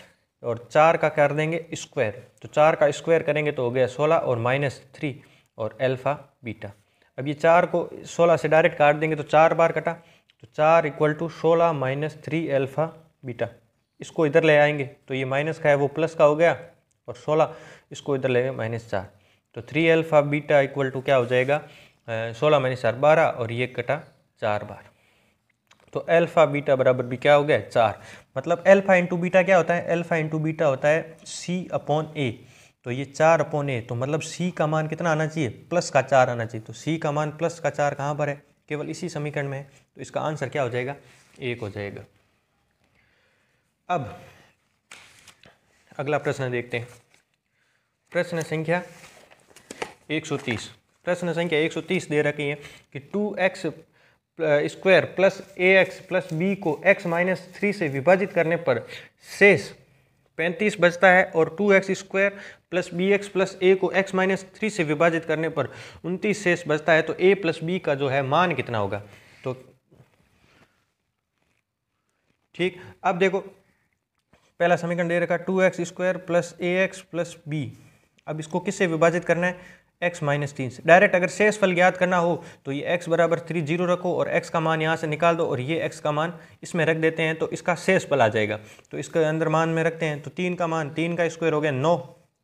और चार का कर देंगे स्क्वायर तो चार का स्क्वायर करेंगे तो हो गया सोलह और माइनस थ्री और एल्फ़ा बीटा अब ये चार को सोलह से डायरेक्ट काट देंगे तो चार बार कटा तो चार इक्वल टू सोलह माइनस थ्री एल्फ़ा बीटा इसको इधर ले आएंगे तो ये माइनस का है वो प्लस का हो गया और सोलह इसको इधर ले माइनस चार तो three alpha beta equal to क्या हो जाएगा सोलह माइनस चार बारह और ये कटा चार बार तो एल्फ़ा बीटा बराबर भी क्या हो गया चार मतलब एल्फ़ा इंटू बीटा क्या होता है एल्फ़ा इंटू बीटा होता है सी अपॉन ए तो ये चार अपॉन ए तो मतलब सी का मान कितना आना चाहिए प्लस का चार आना चाहिए तो सी का मान प्लस का चार कहाँ पर है केवल इसी समीकरण में है तो इसका आंसर क्या हो जाएगा एक हो जाएगा अब अगला प्रश्न देखते हैं प्रश्न संख्या 130 प्रश्न संख्या 130 दे रखी है कि 2x square plus A X plus B को एक्स माइनस थ्री से विभाजित करने पर शेष पैंतीस बचता है और two x square plus B X plus A को एक्स माइनस थ्री से विभाजित करने पर उनतीस शेष बचता है तो ए प्लस बी का जो है मान कितना होगा तो ठीक अब देखो पहला समीकरण दे रखा two x square plus A X plus B अब इसको किससे विभाजित करना है एक्स माइनस तीन से डायरेक्ट अगर शेष फल ज्ञात करना हो तो ये एक्स बराबर थ्री जीरो रखो और एक्स का मान यहाँ से निकाल दो और ये एक्स का मान इसमें रख देते हैं तो इसका शेष फल आ जाएगा तो इसके अंदर मान में रखते हैं तो तीन का मान तीन का स्क्वायर हो गया नौ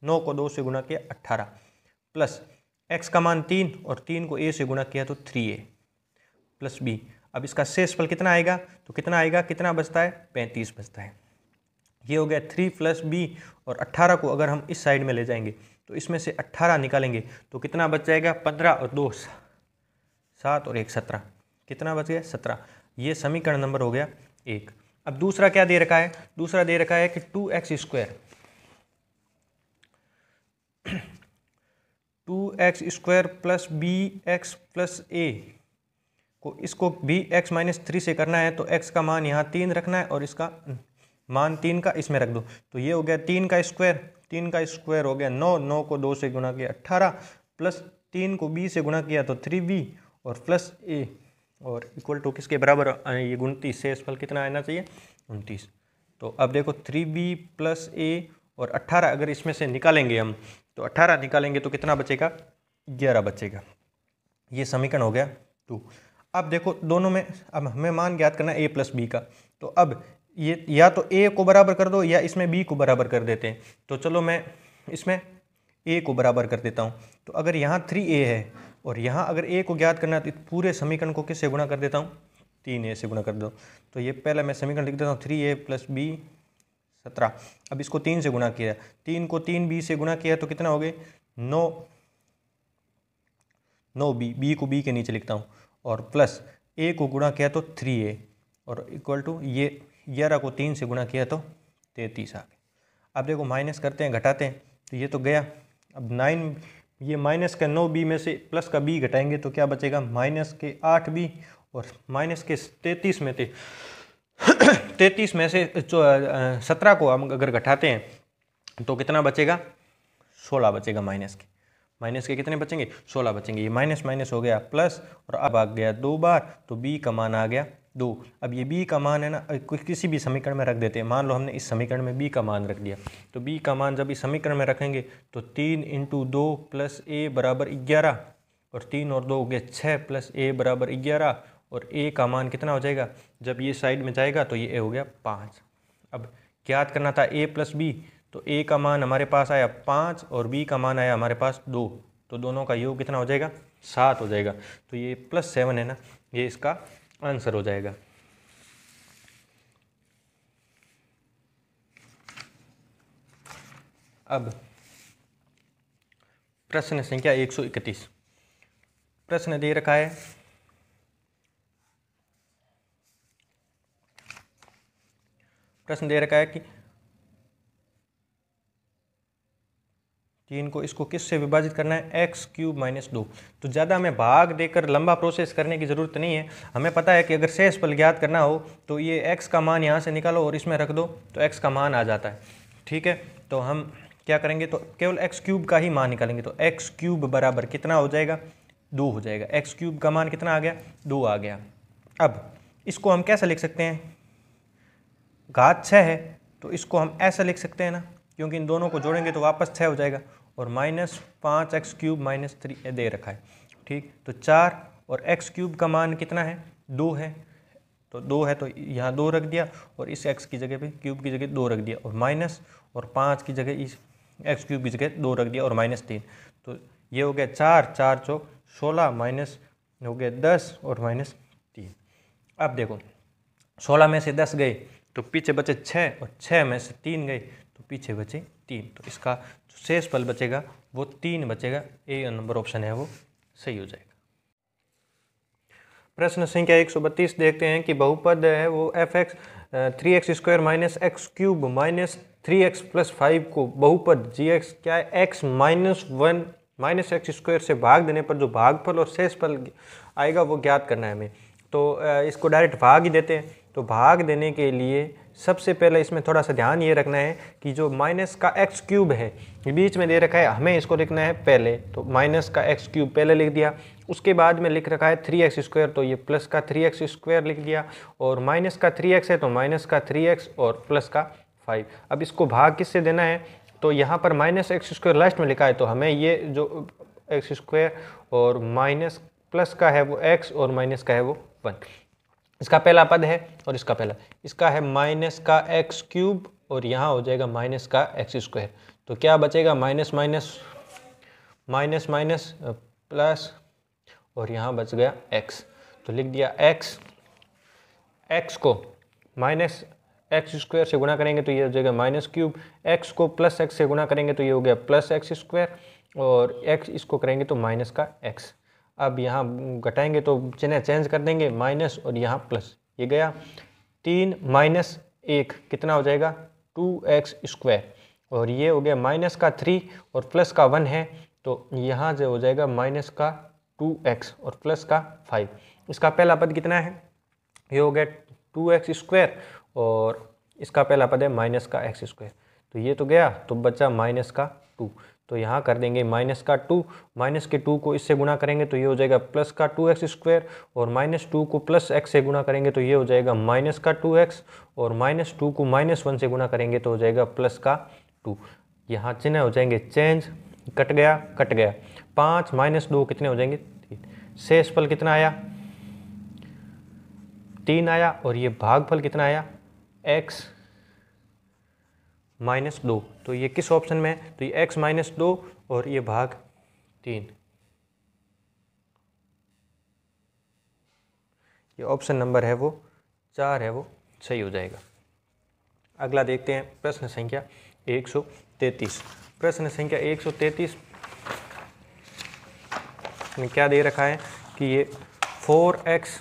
नौ को दो से गुणा किया अट्ठारह प्लस एक्स का मान तीन और तीन को ए से गुणा किया तो थ्री ए प्लस बी अब इसका शेष फल कितना आएगा तो कितना आएगा कितना बचता है पैंतीस बचता है ये हो गया थ्री प्लस बी और अट्ठारह को अगर हम इस साइड में ले जाएंगे तो इसमें से अट्ठारह निकालेंगे तो कितना बच जाएगा पंद्रह और दो सात और एक सत्रह कितना बच गया सत्रह ये समीकरण नंबर हो गया एक अब दूसरा क्या दे रखा है दूसरा दे रखा है कि two x square [clears throat] two x square plus B X plus A को इसको बी एक्स माइनस थ्री से करना है तो एक्स का मान यहाँ तीन रखना है और इसका मान तीन का इसमें रख दो तो ये हो गया तीन का स्क्वायर तीन का स्क्वायर हो गया नौ नौ को दो से गुणा किया अट्ठारह प्लस तीन को बी से गुणा किया तो थ्री बी और प्लस ए और इक्वल टू किसके बराबर ये उनतीस से फल कितना आना चाहिए उनतीस तो अब देखो थ्री बी प्लस ए और अट्ठारह अगर इसमें से निकालेंगे हम तो अट्ठारह निकालेंगे तो कितना बचेगा ग्यारह बचेगा ये समीकरण हो गया टू अब देखो दोनों में अब हमें मान ज्ञात करना ए प्लस बी का तो अब ये या तो ए को बराबर कर दो या इसमें बी को बराबर कर देते हैं तो चलो मैं इसमें ए को बराबर कर देता हूँ तो अगर यहाँ थ्री ए है और यहाँ अगर ए को ज्ञात करना है तो पूरे समीकरण को किससे गुणा कर देता हूँ तीन ए से गुणा कर दो तो ये पहला मैं समीकरण लिख देता हूँ थ्री ए प्लस बी सत्रह अब इसको तीन से गुणा किया तीन को तीन बी से गुणा किया तो कितना हो गए नौ नौ बी बी को बी के नीचे लिखता हूँ और प्लस ए को गुणा किया तो थ्री ए और इक्वल टू ये ग्यारह को तीन से गुणा किया तो तैंतीस आ गया अब देखो माइनस करते हैं घटाते हैं तो ये तो गया अब नाइन ये माइनस का नौ बी में से प्लस का बी घटाएंगे तो क्या बचेगा माइनस के आठ बी और माइनस के तैंतीस में थे [coughs] तैंतीस में से सत्रह को हम अगर घटाते हैं तो कितना बचेगा सोलह बचेगा माइनस के माइनस के कितने बचेंगे सोलह बचेंगे ये माइनस माइनस हो गया प्लस और अब आ गया दो बार तो बी का मान आ गया दो अब ये बी का मान है ना किसी भी समीकरण में रख देते हैं मान लो हमने इस समीकरण में बी का मान रख दिया तो बी का मान जब इस समीकरण में रखेंगे तो तीन इंटू दो प्लस ए बराबर ग्यारह और तीन और दो हो गया छः प्लस ए बराबर ग्यारह और ए का मान कितना हो जाएगा जब ये साइड में जाएगा तो ये ए हो गया पाँच अब याद करना था ए प्लस बी तो ए का मान हमारे पास आया पाँच और बी का मान आया हमारे पास दो तो दोनों का योग कितना हो जाएगा सात हो जाएगा तो ये प्लस सेवन है ना ये इसका आंसर हो जाएगा अब प्रश्न संख्या 131 प्रश्न दे रखा है प्रश्न दे रखा है कि तीन को इसको किससे विभाजित करना है एक्स क्यूब माइनस दो तो ज़्यादा हमें भाग देकर लंबा प्रोसेस करने की ज़रूरत नहीं है हमें पता है कि अगर शेष पल ज्ञात करना हो तो ये एक्स का मान यहाँ से निकालो और इसमें रख दो तो एक्स का मान आ जाता है ठीक है तो हम क्या करेंगे तो केवल एक्स क्यूब का ही मान निकालेंगे तो एक्स क्यूब बराबर कितना हो जाएगा दो हो जाएगा एक्स क्यूब का मान कितना आ गया दो आ गया अब इसको हम कैसे लिख सकते हैं घात छः है तो इसको हम ऐसा लिख सकते हैं ना क्योंकि इन दोनों को जोड़ेंगे तो वापस छः हो जाएगा और माइनस पाँच एक्स क्यूब माइनस थ्री दे रखा है ठीक तो चार और एक्स क्यूब का मान कितना है दो है तो दो है तो यहाँ दो रख दिया और इस एक्स की जगह पे क्यूब की जगह दो रख दिया और माइनस और पाँच की जगह इस एक्स क्यूब की जगह दो रख दिया और माइनस तीन तो ये हो गया चार चार चौक सोलह माइनस हो गया दस और माइनस तीन अब देखो सोलह में से दस गए तो पीछे बचे छः और छः में से तीन गए तो पीछे बचे तीन तो इसका शेष पल बचेगा वो तीन बचेगा ए नंबर ऑप्शन है वो सही हो जाएगा प्रश्न संख्या एक सौ बत्तीस देखते हैं कि बहुपद है वो F X three x square minus x cube minus three x plus five को बहुपद जी एक्स क्या है x minus one minus x square से भाग देने पर जो भागफल और शेषफल आएगा वो ज्ञात करना है हमें तो इसको डायरेक्ट भाग ही देते हैं तो भाग देने के लिए सबसे पहले इसमें थोड़ा सा ध्यान ये रखना है कि जो माइनस का एक्स क्यूब है बीच में दे रखा है हमें इसको लिखना है पहले तो माइनस का एक्स क्यूब पहले लिख दिया उसके बाद में लिख रखा है थ्री एक्स स्क्वायर तो ये प्लस का थ्री एक्स स्क्वायर लिख दिया और माइनस का थ्री एक्स है तो माइनस का थ्री एक्स और प्लस का फाइव अब इसको भाग किससे देना है तो यहाँ पर माइनस एक्स स्क्वायर लास्ट में लिखा है तो हमें ये जो एक्स स्क्वायर और माइनस प्लस का है वो एक्स और माइनस का है वो वन इसका पहला पद है और इसका पहला इसका है माइनस का एक्स क्यूब और यहाँ हो जाएगा माइनस का एक्स स्क्वायर तो क्या बचेगा minus minus minus minus plus और यहाँ बच गया एक्स तो लिख दिया एक्स एक्स को माइनस एक्स स्क्वायर से गुणा करेंगे तो ये हो जाएगा माइनस क्यूब एक्स को प्लस एक्स से गुणा करेंगे तो ये हो गया प्लस एक्स स्क्वायर और एक्स इसको करेंगे तो माइनस का एक्स अब यहाँ घटाएंगे तो चिन्ह चेंज कर देंगे माइनस और यहाँ प्लस ये गया तीन माइनस एक कितना हो जाएगा टू एक्स स्क्वायर और ये हो गया माइनस का थ्री और प्लस का वन है तो यहाँ जो हो जाएगा माइनस का टू एक्स और प्लस का फाइव इसका पहला पद कितना है ये हो गया टू एक्स स्क्वायर और इसका पहला पद है माइनस का एक्स स्क्वायर तो ये तो गया तो बचा माइनस का टू तो यहाँ कर देंगे माइनस का टू माइनस के टू को इससे गुणा करेंगे तो ये हो जाएगा प्लस का टू एक्स स्क्वायर और माइनस टू को प्लस एक्स से गुणा करेंगे तो ये हो जाएगा माइनस का टू एक्स और माइनस टू को माइनस वन से गुणा करेंगे तो हो जाएगा प्लस का टू यहाँ चिन्ह हो जाएंगे चेंज कट गया कट गया पाँच माइनस दो कितने हो जाएंगे तीन शेष फल कितना आया तीन आया और ये भागफल कितना आया एक्स माइनस दो तो ये किस ऑप्शन में है तो ये एक्स माइनस दो और ये भाग तीन ये ऑप्शन नंबर है वो चार है वो सही हो जाएगा अगला देखते हैं प्रश्न संख्या एक सौ तैतीस प्रश्न संख्या एक सौ तैतीस में क्या दे रखा है कि ये four X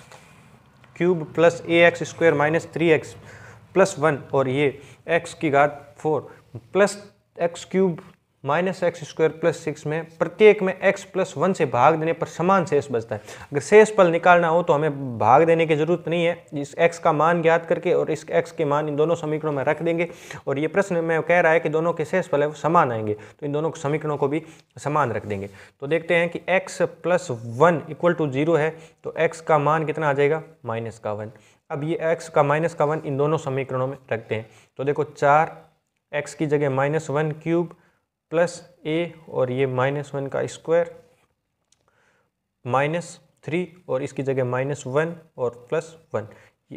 cube plus A X square minus three x plus one और ये एक्स की घात four plus X cube minus x square plus six में प्रत्येक में एक्स प्लस वन से भाग देने पर समान शेष बचता है अगर शेष पल निकालना हो तो हमें भाग देने की जरूरत नहीं है इस एक्स का मान ज्ञात करके और इस एक्स के मान इन दोनों समीकरणों में रख देंगे और ये प्रश्न में कह रहा है कि दोनों के शेष पल है वो समान आएंगे तो इन दोनों समीकरणों को भी समान रख देंगे तो देखते हैं कि X plus one equal to zero है तो एक्स का मान कितना आ जाएगा माइनस का वन अब ये एक्स का माइनस का वन इन दोनों समीकरणों में रखते हैं तो देखो चार एक्स की जगह minus one cube plus A और ये माइनस वन का स्क्वायर माइनस थ्री और इसकी जगह माइनस वन और प्लस वन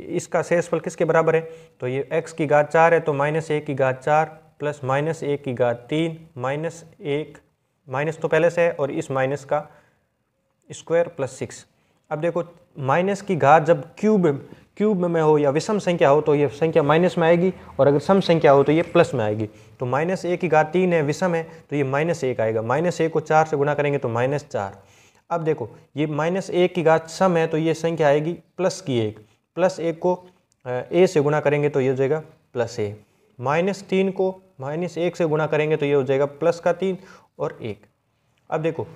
इसका शेषफल किसके बराबर है तो ये एक्स की घात चार है तो माइनस एक की घात चार प्लस माइनस एक की घात तीन माइनस एक माइनस तो पहले से है और इस माइनस का स्क्वायर प्लस सिक्स अब देखो माइनस की घात जब क्यूब क्यूब में हो या विषम संख्या हो तो ये संख्या माइनस में आएगी और अगर सम संख्या हो तो ये प्लस में आएगी तो माइनस एक की घात तीन है विषम है तो ये माइनस एक आएगा माइनस एक को चार से गुणा करेंगे तो माइनस चार अब देखो ये माइनस एक की घात सम है तो ये संख्या आएगी प्लस की एक प्लस एक को ए से गुणा करेंगे तो ये हो जाएगा प्लस ए माइनस तीन को माइनस एक से गुणा करेंगे तो ये हो जाएगा प्लस का तीन और एक अब देखो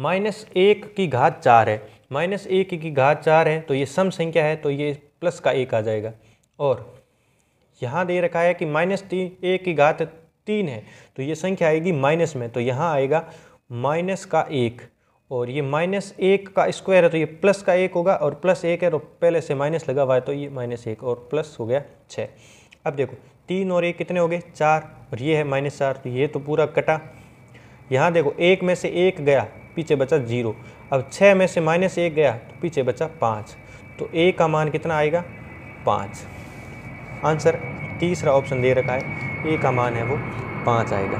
माइनस एक की घात चार है माइनस एक की घात चार है तो ये सम संख्या है तो ये प्लस का एक आ जाएगा और यहाँ दे रखा है कि माइनस तीन एक की घात तीन है तो ये संख्या आएगी माइनस में तो यहाँ आएगा माइनस का एक और ये माइनस एक का स्क्वायर है तो ये प्लस का एक होगा और प्लस एक है तो पहले से माइनस लगा हुआ है तो ये माइनस एक और प्लस हो गया छः अब देखो तीन और एक कितने हो गए चार और ये है माइनस चार तो ये तो पूरा कटा यहाँ देखो एक में से एक गया पीछे बचा जीरो अब छः में से माइनस एक गया तो पीछे बचा पाँच तो ए का मान कितना आएगा पाँच आंसर तीसरा ऑप्शन दे रखा है ए का मान है वो पाँच आएगा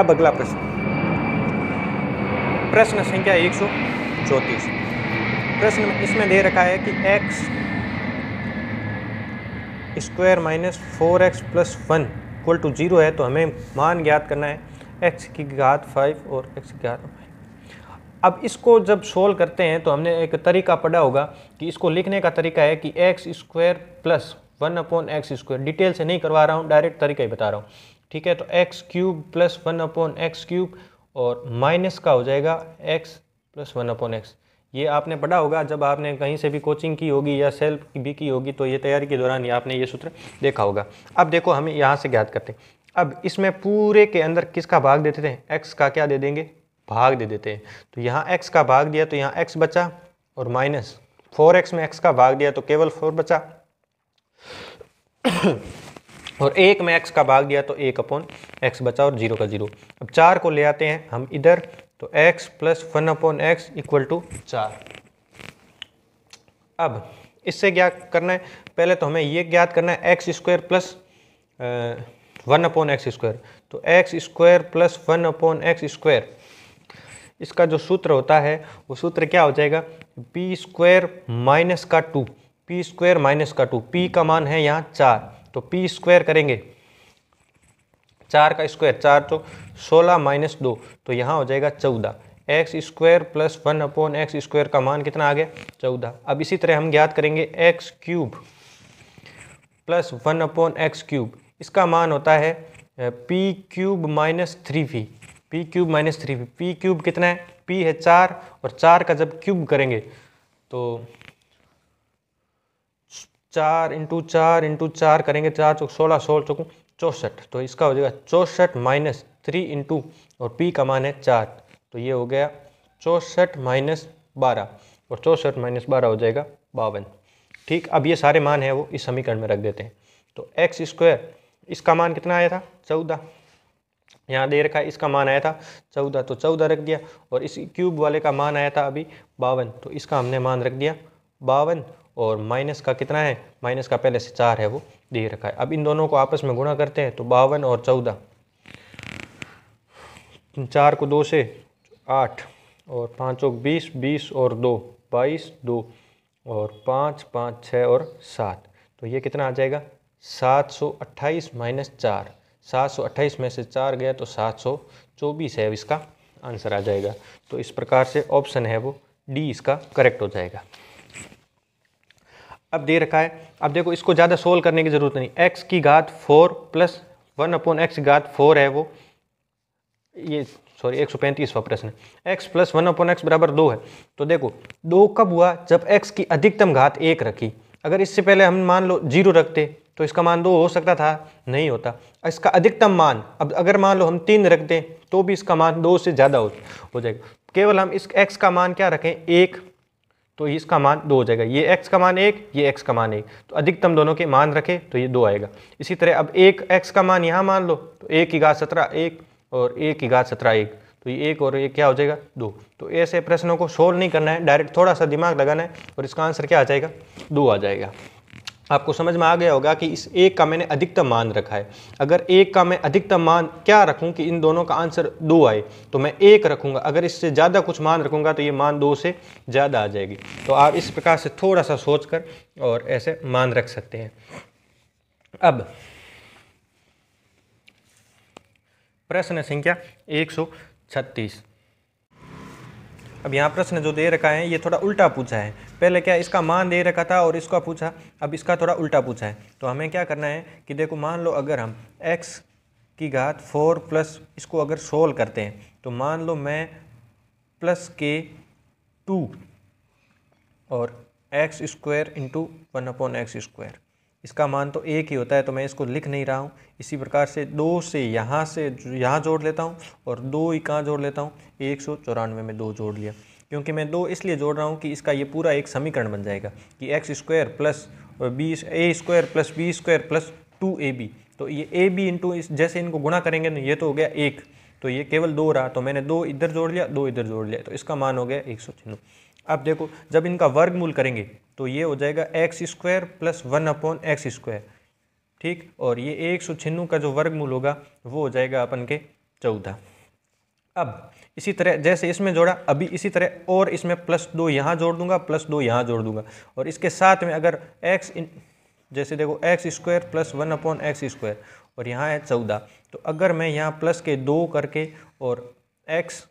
अब अगला प्रश्न प्रश्न संख्या एक सौ चौंतीस प्रश्न इसमें दे रखा है कि X square minus four X plus one equal to zero है तो हमें मान ज्ञात करना है एक्स की घात फाइव और एक्स की घात अब इसको जब सोल्व करते हैं तो हमने एक तरीका पढ़ा होगा कि इसको लिखने का तरीका है कि X square plus one upon X square detail से नहीं करवा रहा हूँ डायरेक्ट तरीका ही बता रहा हूँ ठीक है तो X cube plus one upon X cube और माइनस का हो जाएगा x plus one upon X ये आपने पढ़ा होगा जब आपने कहीं से भी कोचिंग की होगी या सेल्फ भी की होगी तो ये तैयारी के दौरान ही आपने ये सूत्र देखा होगा अब देखो हम यहाँ से ज्ञात करते हैं अब इसमें पूरे के अंदर किसका भाग देते थे एक्स का क्या दे देंगे भाग दे देते हैं तो यहाँ x का भाग दिया तो यहाँ x बचा और माइनस फोर एक्स में x का भाग दिया तो केवल फोर बचा और एक में x का भाग दिया तो एक अपॉन एक्स बचा और जीरो का जीरो अब चार को ले आते हैं हम इधर तो x plus one upon X equal to चार अब इससे क्या करना है पहले तो हमें ये ज्ञात करना है X square plus one upon X square तो x square plus one upon X square इसका जो सूत्र होता है वो सूत्र क्या हो जाएगा पी स्क्वायर माइनस का टू पी स्क्वायर माइनस का टू पी का मान है यहाँ चार तो पी स्क्वायर करेंगे चार का स्क्वायर चार तो सोलह माइनस दो तो यहाँ हो जाएगा चौदह X square plus one upon X square का मान कितना आ गया चौदह अब इसी तरह हम ज्ञात करेंगे X cube plus one upon X cube इसका मान होता है P cube minus three V P cube minus three P cube कितना है पी है चार और चार का जब क्यूब करेंगे तो चार इंटू चार इंटू चार करेंगे चार चौक सोलह सोलह चौक चौंसठ तो इसका हो जाएगा चौंसठ माइनस थ्री इंटू और पी का मान है चार तो ये हो गया चौंसठ माइनस बारह और चौंसठ माइनस बारह हो जाएगा बावन ठीक अब ये सारे मान हैं वो इस समीकरण में रख देते हैं तो एक्स स्क्वायर इसका मान कितना आया था चौदह यहाँ दे रखा है इसका मान आया था चौदह तो चौदह रख दिया और इस क्यूब वाले का मान आया था अभी बावन तो इसका हमने मान रख दिया बावन और माइनस का कितना है माइनस का पहले से चार है वो दे रखा है अब इन दोनों को आपस में गुणा करते हैं तो बावन और चौदह चार को दो से आठ और पाँचों बीस बीस और दो बाईस दो और पाँच पाँच छः और सात तो ये कितना आ जाएगा सात सौ अट्ठाईस माइनस चार 728 में से चार गया तो 724 है इसका आंसर आ जाएगा तो इस प्रकार से ऑप्शन है वो डी इसका करेक्ट हो जाएगा अब दे रखा है अब देखो इसको ज़्यादा सोल्व करने की ज़रूरत नहीं एक्स की घात four plus one upon X की घात फोर है वो ये सॉरी एक सौ पैंतीसवा प्रश्न है X plus one upon X बराबर दो है तो देखो दो कब हुआ जब एक्स की अधिकतम घात एक रखी अगर इससे पहले हम मान लो जीरो रखते तो इसका मान दो हो सकता था नहीं होता इसका अधिकतम मान अब अगर मान लो हम तीन रख दें तो भी इसका मान दो से ज़्यादा हो, हो जाएगा केवल हम इस एक्स का मान क्या रखें एक तो इसका मान दो हो जाएगा ये एक्स का मान एक ये एक्स का मान एक तो अधिकतम दोनों के मान रखें तो ये दो आएगा इसी तरह अब एक एक्स का मान यहाँ मान लो तो एक की घात सत्रह एक और एक की घात सत्रह एक तो ये एक और एक क्या हो जाएगा दो तो ऐसे प्रश्नों को सोल्व नहीं करना है डायरेक्ट थोड़ा सा दिमाग लगाना है और इसका आंसर क्या आ जाएगा दो आ जाएगा आपको समझ में आ गया होगा कि इस एक का मैंने अधिकतम मान रखा है अगर एक का मैं अधिकतम मान क्या रखूं कि इन दोनों का आंसर दो आए तो मैं एक रखूंगा अगर इससे ज़्यादा कुछ मान रखूंगा तो ये मान दो से ज़्यादा आ जाएगी तो आप इस प्रकार से थोड़ा सा सोच कर और ऐसे मान रख सकते हैं अब प्रश्न संख्या एक सौ छत्तीस अब यहाँ प्रश्न जो दे रखा है ये थोड़ा उल्टा पूछा है पहले क्या इसका मान दे रखा था और इसका पूछा अब इसका थोड़ा उल्टा पूछा है तो हमें क्या करना है कि देखो मान लो अगर हम एक्स की घात फोर प्लस इसको अगर सोल्व करते हैं तो मान लो मैं प्लस के टू और X square into one upon X square इसका मान तो एक ही होता है तो मैं इसको लिख नहीं रहा हूँ इसी प्रकार से दो से यहाँ से यहाँ जोड़ लेता हूँ और दो ही कहाँ जोड़ लेता हूँ एक सौ चौरानवे में दो जोड़ लिया क्योंकि मैं दो इसलिए जोड़ रहा हूँ कि इसका ये पूरा एक समीकरण बन जाएगा कि X square plus B A square plus B square plus two A B तो ये ए बी इंटू इस जैसे इनको गुणा करेंगे ना ये तो हो गया एक तो ये केवल दो रहा तो मैंने दो इधर जोड़ लिया दो इधर जोड़ लिया तो इसका मान हो गया एक सौ छिन्नू अब देखो जब इनका मूल करेंगे तो ये हो जाएगा X square plus one upon X square ठीक और ये एक सौ छिन्नू का जो वर्गमूल होगा वो हो जाएगा अपन के चौदह अब इसी तरह जैसे इसमें जोड़ा अभी इसी तरह और इसमें प्लस दो यहाँ जोड़ दूंगा प्लस दो यहाँ जोड़ दूंगा और इसके साथ में अगर एक्स जैसे देखो X square plus one upon X square और यहाँ है चौदह तो अगर मैं यहाँ प्लस के दो करके और X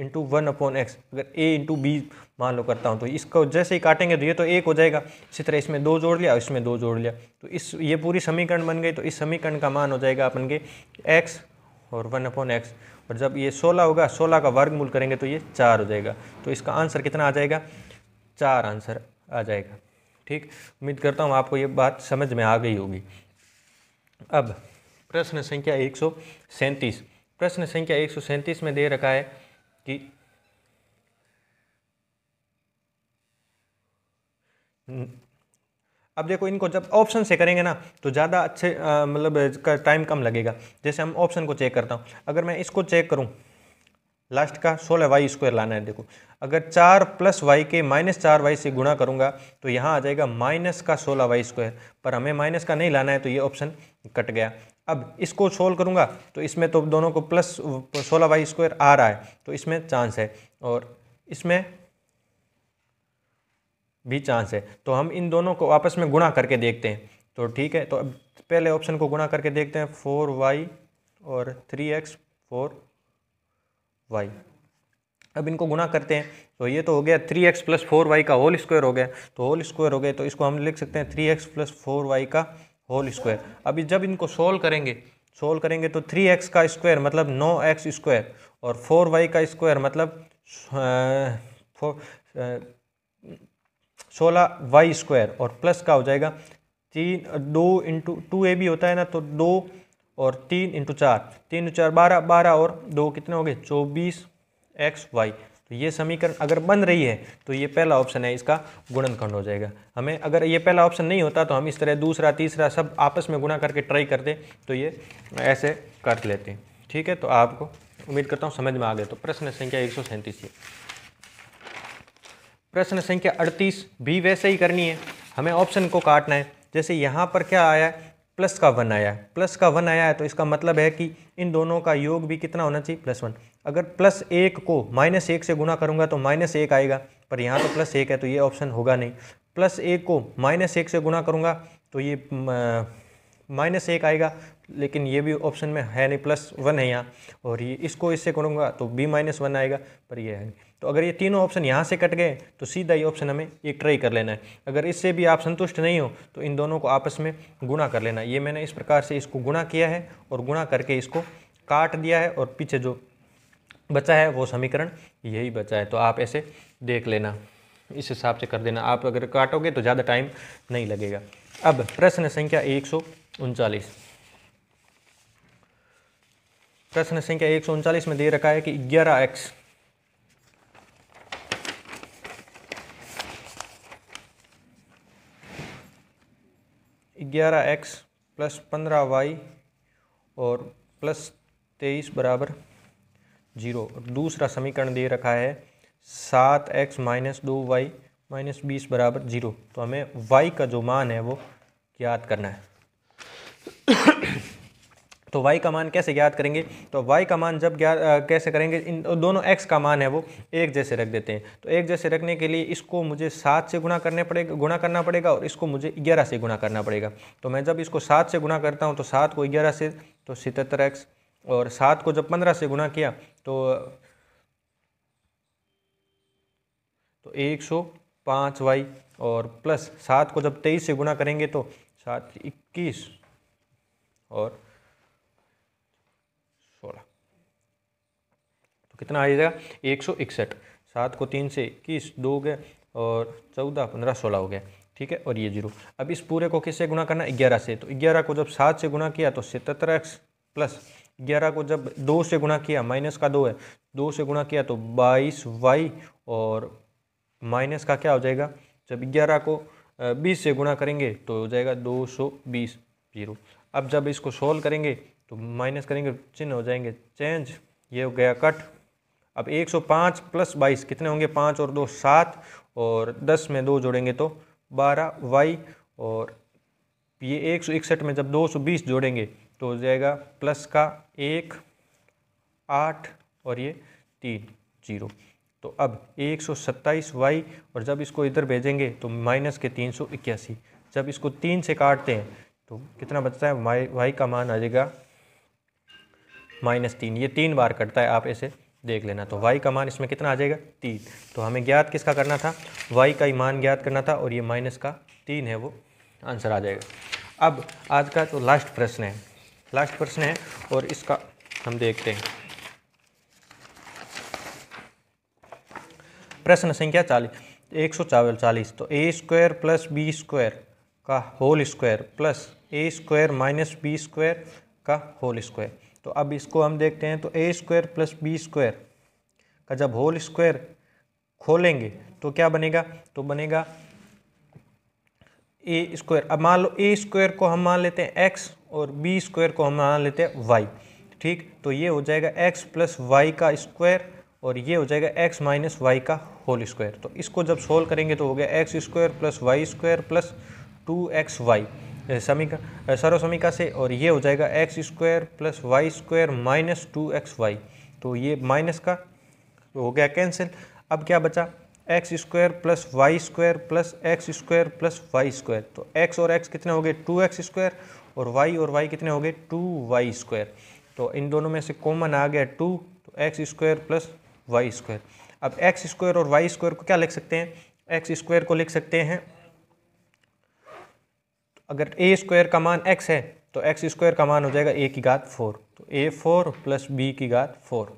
into one upon X अगर ए इंटू बी मान लो करता हूँ तो इसको जैसे ही काटेंगे तो ये तो एक हो जाएगा इसी तरह इसमें दो जोड़ लिया और इसमें दो जोड़ लिया तो इस ये पूरी समीकरण बन गई तो इस समीकरण का मान हो जाएगा अपन के एक्स और वन अपॉन एक्स और जब ये सोलह होगा सोलह का वर्गमूल करेंगे तो ये चार हो जाएगा तो इसका आंसर कितना आ जाएगा चार आंसर आ जाएगा ठीक उम्मीद करता हूँ आपको ये बात समझ में आ गई होगी अब प्रश्न संख्या एक प्रश्न संख्या एक में दे रखा है कि न, अब देखो इनको जब ऑप्शन से करेंगे ना तो ज़्यादा अच्छे मतलब टाइम कम लगेगा जैसे हम ऑप्शन को चेक करता हूँ अगर मैं इसको चेक करूँ लास्ट का सोलह वाई स्क्वायर लाना है देखो अगर चार प्लस वाई के माइनस चार वाई से गुणा करूंगा तो यहाँ आ जाएगा माइनस का सोलह वाई स्क्वायर पर हमें माइनस का नहीं लाना है तो ये ऑप्शन कट गया अब इसको सोल्व करूंगा तो इसमें तो दोनों को प्लस सोलह वाई स्क्वायर आ रहा है तो इसमें चांस है और इसमें भी चांस है तो हम इन दोनों को आपस में गुणा करके देखते हैं तो ठीक है तो अब पहले ऑप्शन को गुणा करके देखते हैं फोर वाई और थ्री एक्स फोर वाई अब इनको गुणा करते हैं तो ये तो हो गया three x plus four Y का होल स्क्वायर हो गया तो होल स्क्वायर हो गया तो इसको हम लिख सकते हैं three x plus four Y का होल स्क्वायर अभी जब इनको सोल्व करेंगे सोल्व करेंगे तो थ्री एक्स का स्क्वायर मतलब नौ एक्स स्क्वायर और फोर वाई का स्क्वायर मतलब सोलह वाई स्क्वायर और प्लस का हो जाएगा तीन दो इंटू टू ए भी होता है ना तो दो और तीन इंटू चार तीन इंटू चार बारह बारह और दो कितने हो गए चौबीस एक्स वाई तो ये समीकरण अगर बन रही है तो ये पहला ऑप्शन है इसका गुणनखंड हो जाएगा हमें अगर ये पहला ऑप्शन नहीं होता तो हम इस तरह दूसरा तीसरा सब आपस में गुणा करके ट्राई करते तो ये ऐसे कर लेते ठीक है तो आपको उम्मीद करता हूँ समझ में आ गए तो प्रश्न संख्या एक सौ सैंतीस प्रश्न संख्या अड़तीस भी वैसे ही करनी है हमें ऑप्शन को काटना है जैसे यहाँ पर क्या आया है प्लस का वन आया है प्लस का वन आया है तो इसका मतलब है कि इन दोनों का योग भी कितना होना चाहिए प्लस वन अगर प्लस एक को माइनस एक से गुना करूँगा तो माइनस एक आएगा पर यहाँ तो प्लस एक है तो ये ऑप्शन होगा नहीं प्लस एक को माइनस एक से गुना करूँगा तो ये माइनस एक आएगा लेकिन ये भी ऑप्शन में है नहीं प्लस वन है यहाँ और ये इसको इससे करूँगा तो बी माइनस वन आएगा पर ये है नहीं तो अगर ये तीनों ऑप्शन यहाँ से कट गए तो सीधा ये ऑप्शन हमें एक ट्राई कर लेना है अगर इससे भी आप संतुष्ट नहीं हो तो इन दोनों को आपस में गुणा कर लेना ये मैंने इस प्रकार से इसको गुणा किया है और गुणा करके इसको काट दिया है और पीछे जो बचा है वो समीकरण यही बचा है तो आप ऐसे देख लेना इस हिसाब से कर देना आप अगर काटोगे तो ज़्यादा टाइम नहीं लगेगा अब प्रश्न संख्या एक सौ उनचालीस प्रश्न संख्या एक सौ उनचालीस में दे रखा है कि ग्यारह एक्स ग्यारह एक्स प्लस पंद्रह वाई और प्लस तेईस बराबर जीरो दूसरा समीकरण दे रखा है सात एक्स माइनस दो वाई माइनस बीस बराबर जीरो तो हमें वाई का जो मान है वो ज्ञात करना है तो y का मान कैसे ज्ञात करेंगे तो y का मान जब ज्ञात कैसे करेंगे इन दोनों x का मान है वो एक जैसे रख देते हैं तो एक जैसे रखने के लिए इसको मुझे सात से गुणा करने पड़ेगा गुणा करना पड़ेगा और इसको मुझे ग्यारह से गुणा करना पड़ेगा तो मैं जब इसको सात से गुणा करता हूँ तो सात को ग्यारह से तो सितर एक्स और सात को जब पंद्रह से गुणा किया तो तो एक सौ पाँच वाई और प्लस सात को जब तेईस से गुणा करेंगे तो सात इक्कीस और कितना आ जाएगा एक सौ इकसठ सात को तीन से इक्कीस दो हो गए और चौदह पंद्रह सोलह हो गया ठीक है और ये जीरो अब इस पूरे को किससे गुणा करना ग्यारह से तो ग्यारह को जब सात से गुणा किया तो सतहत्तर एक्स प्लस ग्यारह को जब दो से गुणा किया माइनस का दो है दो से गुणा किया तो बाईस वाई और माइनस का क्या हो जाएगा जब ग्यारह को बीस से गुणा करेंगे तो हो जाएगा दो सौ बीस जीरो अब जब इसको सोल्व करेंगे तो माइनस करेंगे चिन्ह हो जाएंगे चेंज ये हो गया कट अब 105 प्लस 22 कितने होंगे पाँच और दो सात और दस में दो जोड़ेंगे तो बारह वाई और ये एक सौ इकसठ में जब दो सौ बीस जोड़ेंगे तो हो जाएगा प्लस का एक आठ और ये तीन जीरो तो अब एक सौ सत्ताईस वाई और जब इसको इधर भेजेंगे तो माइनस के तीन सौ इक्यासी जब इसको तीन से काटते हैं तो कितना बचता है वाई वाई का मान आ जाएगा माइनस तीन ये तीन बार कटता है आप ऐसे देख लेना तो वाई का मान इसमें कितना आ जाएगा तीन तो हमें ज्ञात किसका करना था वाई का ही मान ज्ञात करना था और ये माइनस का तीन है वो आंसर आ जाएगा अब आज का तो लास्ट प्रश्न है लास्ट प्रश्न है और इसका हम देखते हैं प्रश्न संख्या चालीस एक सौ चालीस तो A square plus B square का whole square plus A square minus B square का होल स्क्वायर तो अब इसको हम देखते हैं तो A square plus B square का जब होल स्क्वायर खोलेंगे तो क्या बनेगा तो बनेगा ए स्क्वायर अब मान लो ए स्क्वायर को हम मान लेते हैं एक्स और बी स्क्वायर को हम मान लेते हैं वाई ठीक तो ये हो जाएगा एक्स प्लस वाई का स्क्वायर और ये हो जाएगा एक्स माइनस वाई का होल स्क्वायर तो इसको जब सोल्व करेंगे तो हो गया X square plus Y square plus two X Y समीका सर्वसमीका से और ये हो जाएगा X square plus Y square minus two X Y तो ये माइनस का हो गया कैंसिल अब क्या बचा X square plus Y square plus X square plus Y square तो एक्स और एक्स कितने हो गए टू एक्स स्क्वायर और वाई और वाई कितने हो गए टू वाई स्क्वायर तो इन दोनों में से कॉमन आ गया टू तो x square plus Y square अब एक्स स्क्वायर और वाई स्क्वायर को क्या लिख सकते हैं एक्स स्क्वायर को लिख सकते हैं अगर ए स्क्वायर का मान एक्स है तो एक्स स्क्वायर का मान हो जाएगा ए की घात फोर तो ए फोर प्लस बी की घात फोर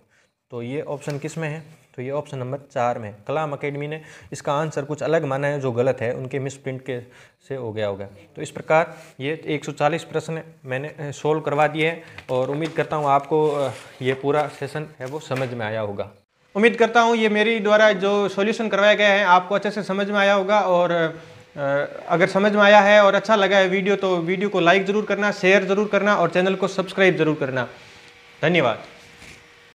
तो ये ऑप्शन किस में है तो ये ऑप्शन नंबर चार में कलाम अकेडमी ने इसका आंसर कुछ अलग माना है जो गलत है उनके मिस प्रिंट के से हो गया होगा तो इस प्रकार ये 140 प्रश्न मैंने सोल्व करवा दिए हैं और उम्मीद करता हूँ आपको ये पूरा सेशन है वो समझ में आया होगा उम्मीद करता हूँ ये मेरी द्वारा जो सॉल्यूशन करवाया गया है आपको अच्छे से समझ में आया होगा और अगर समझ में आया है और अच्छा लगा है वीडियो तो वीडियो को लाइक ज़रूर करना शेयर ज़रूर करना और चैनल को सब्सक्राइब ज़रूर करना धन्यवाद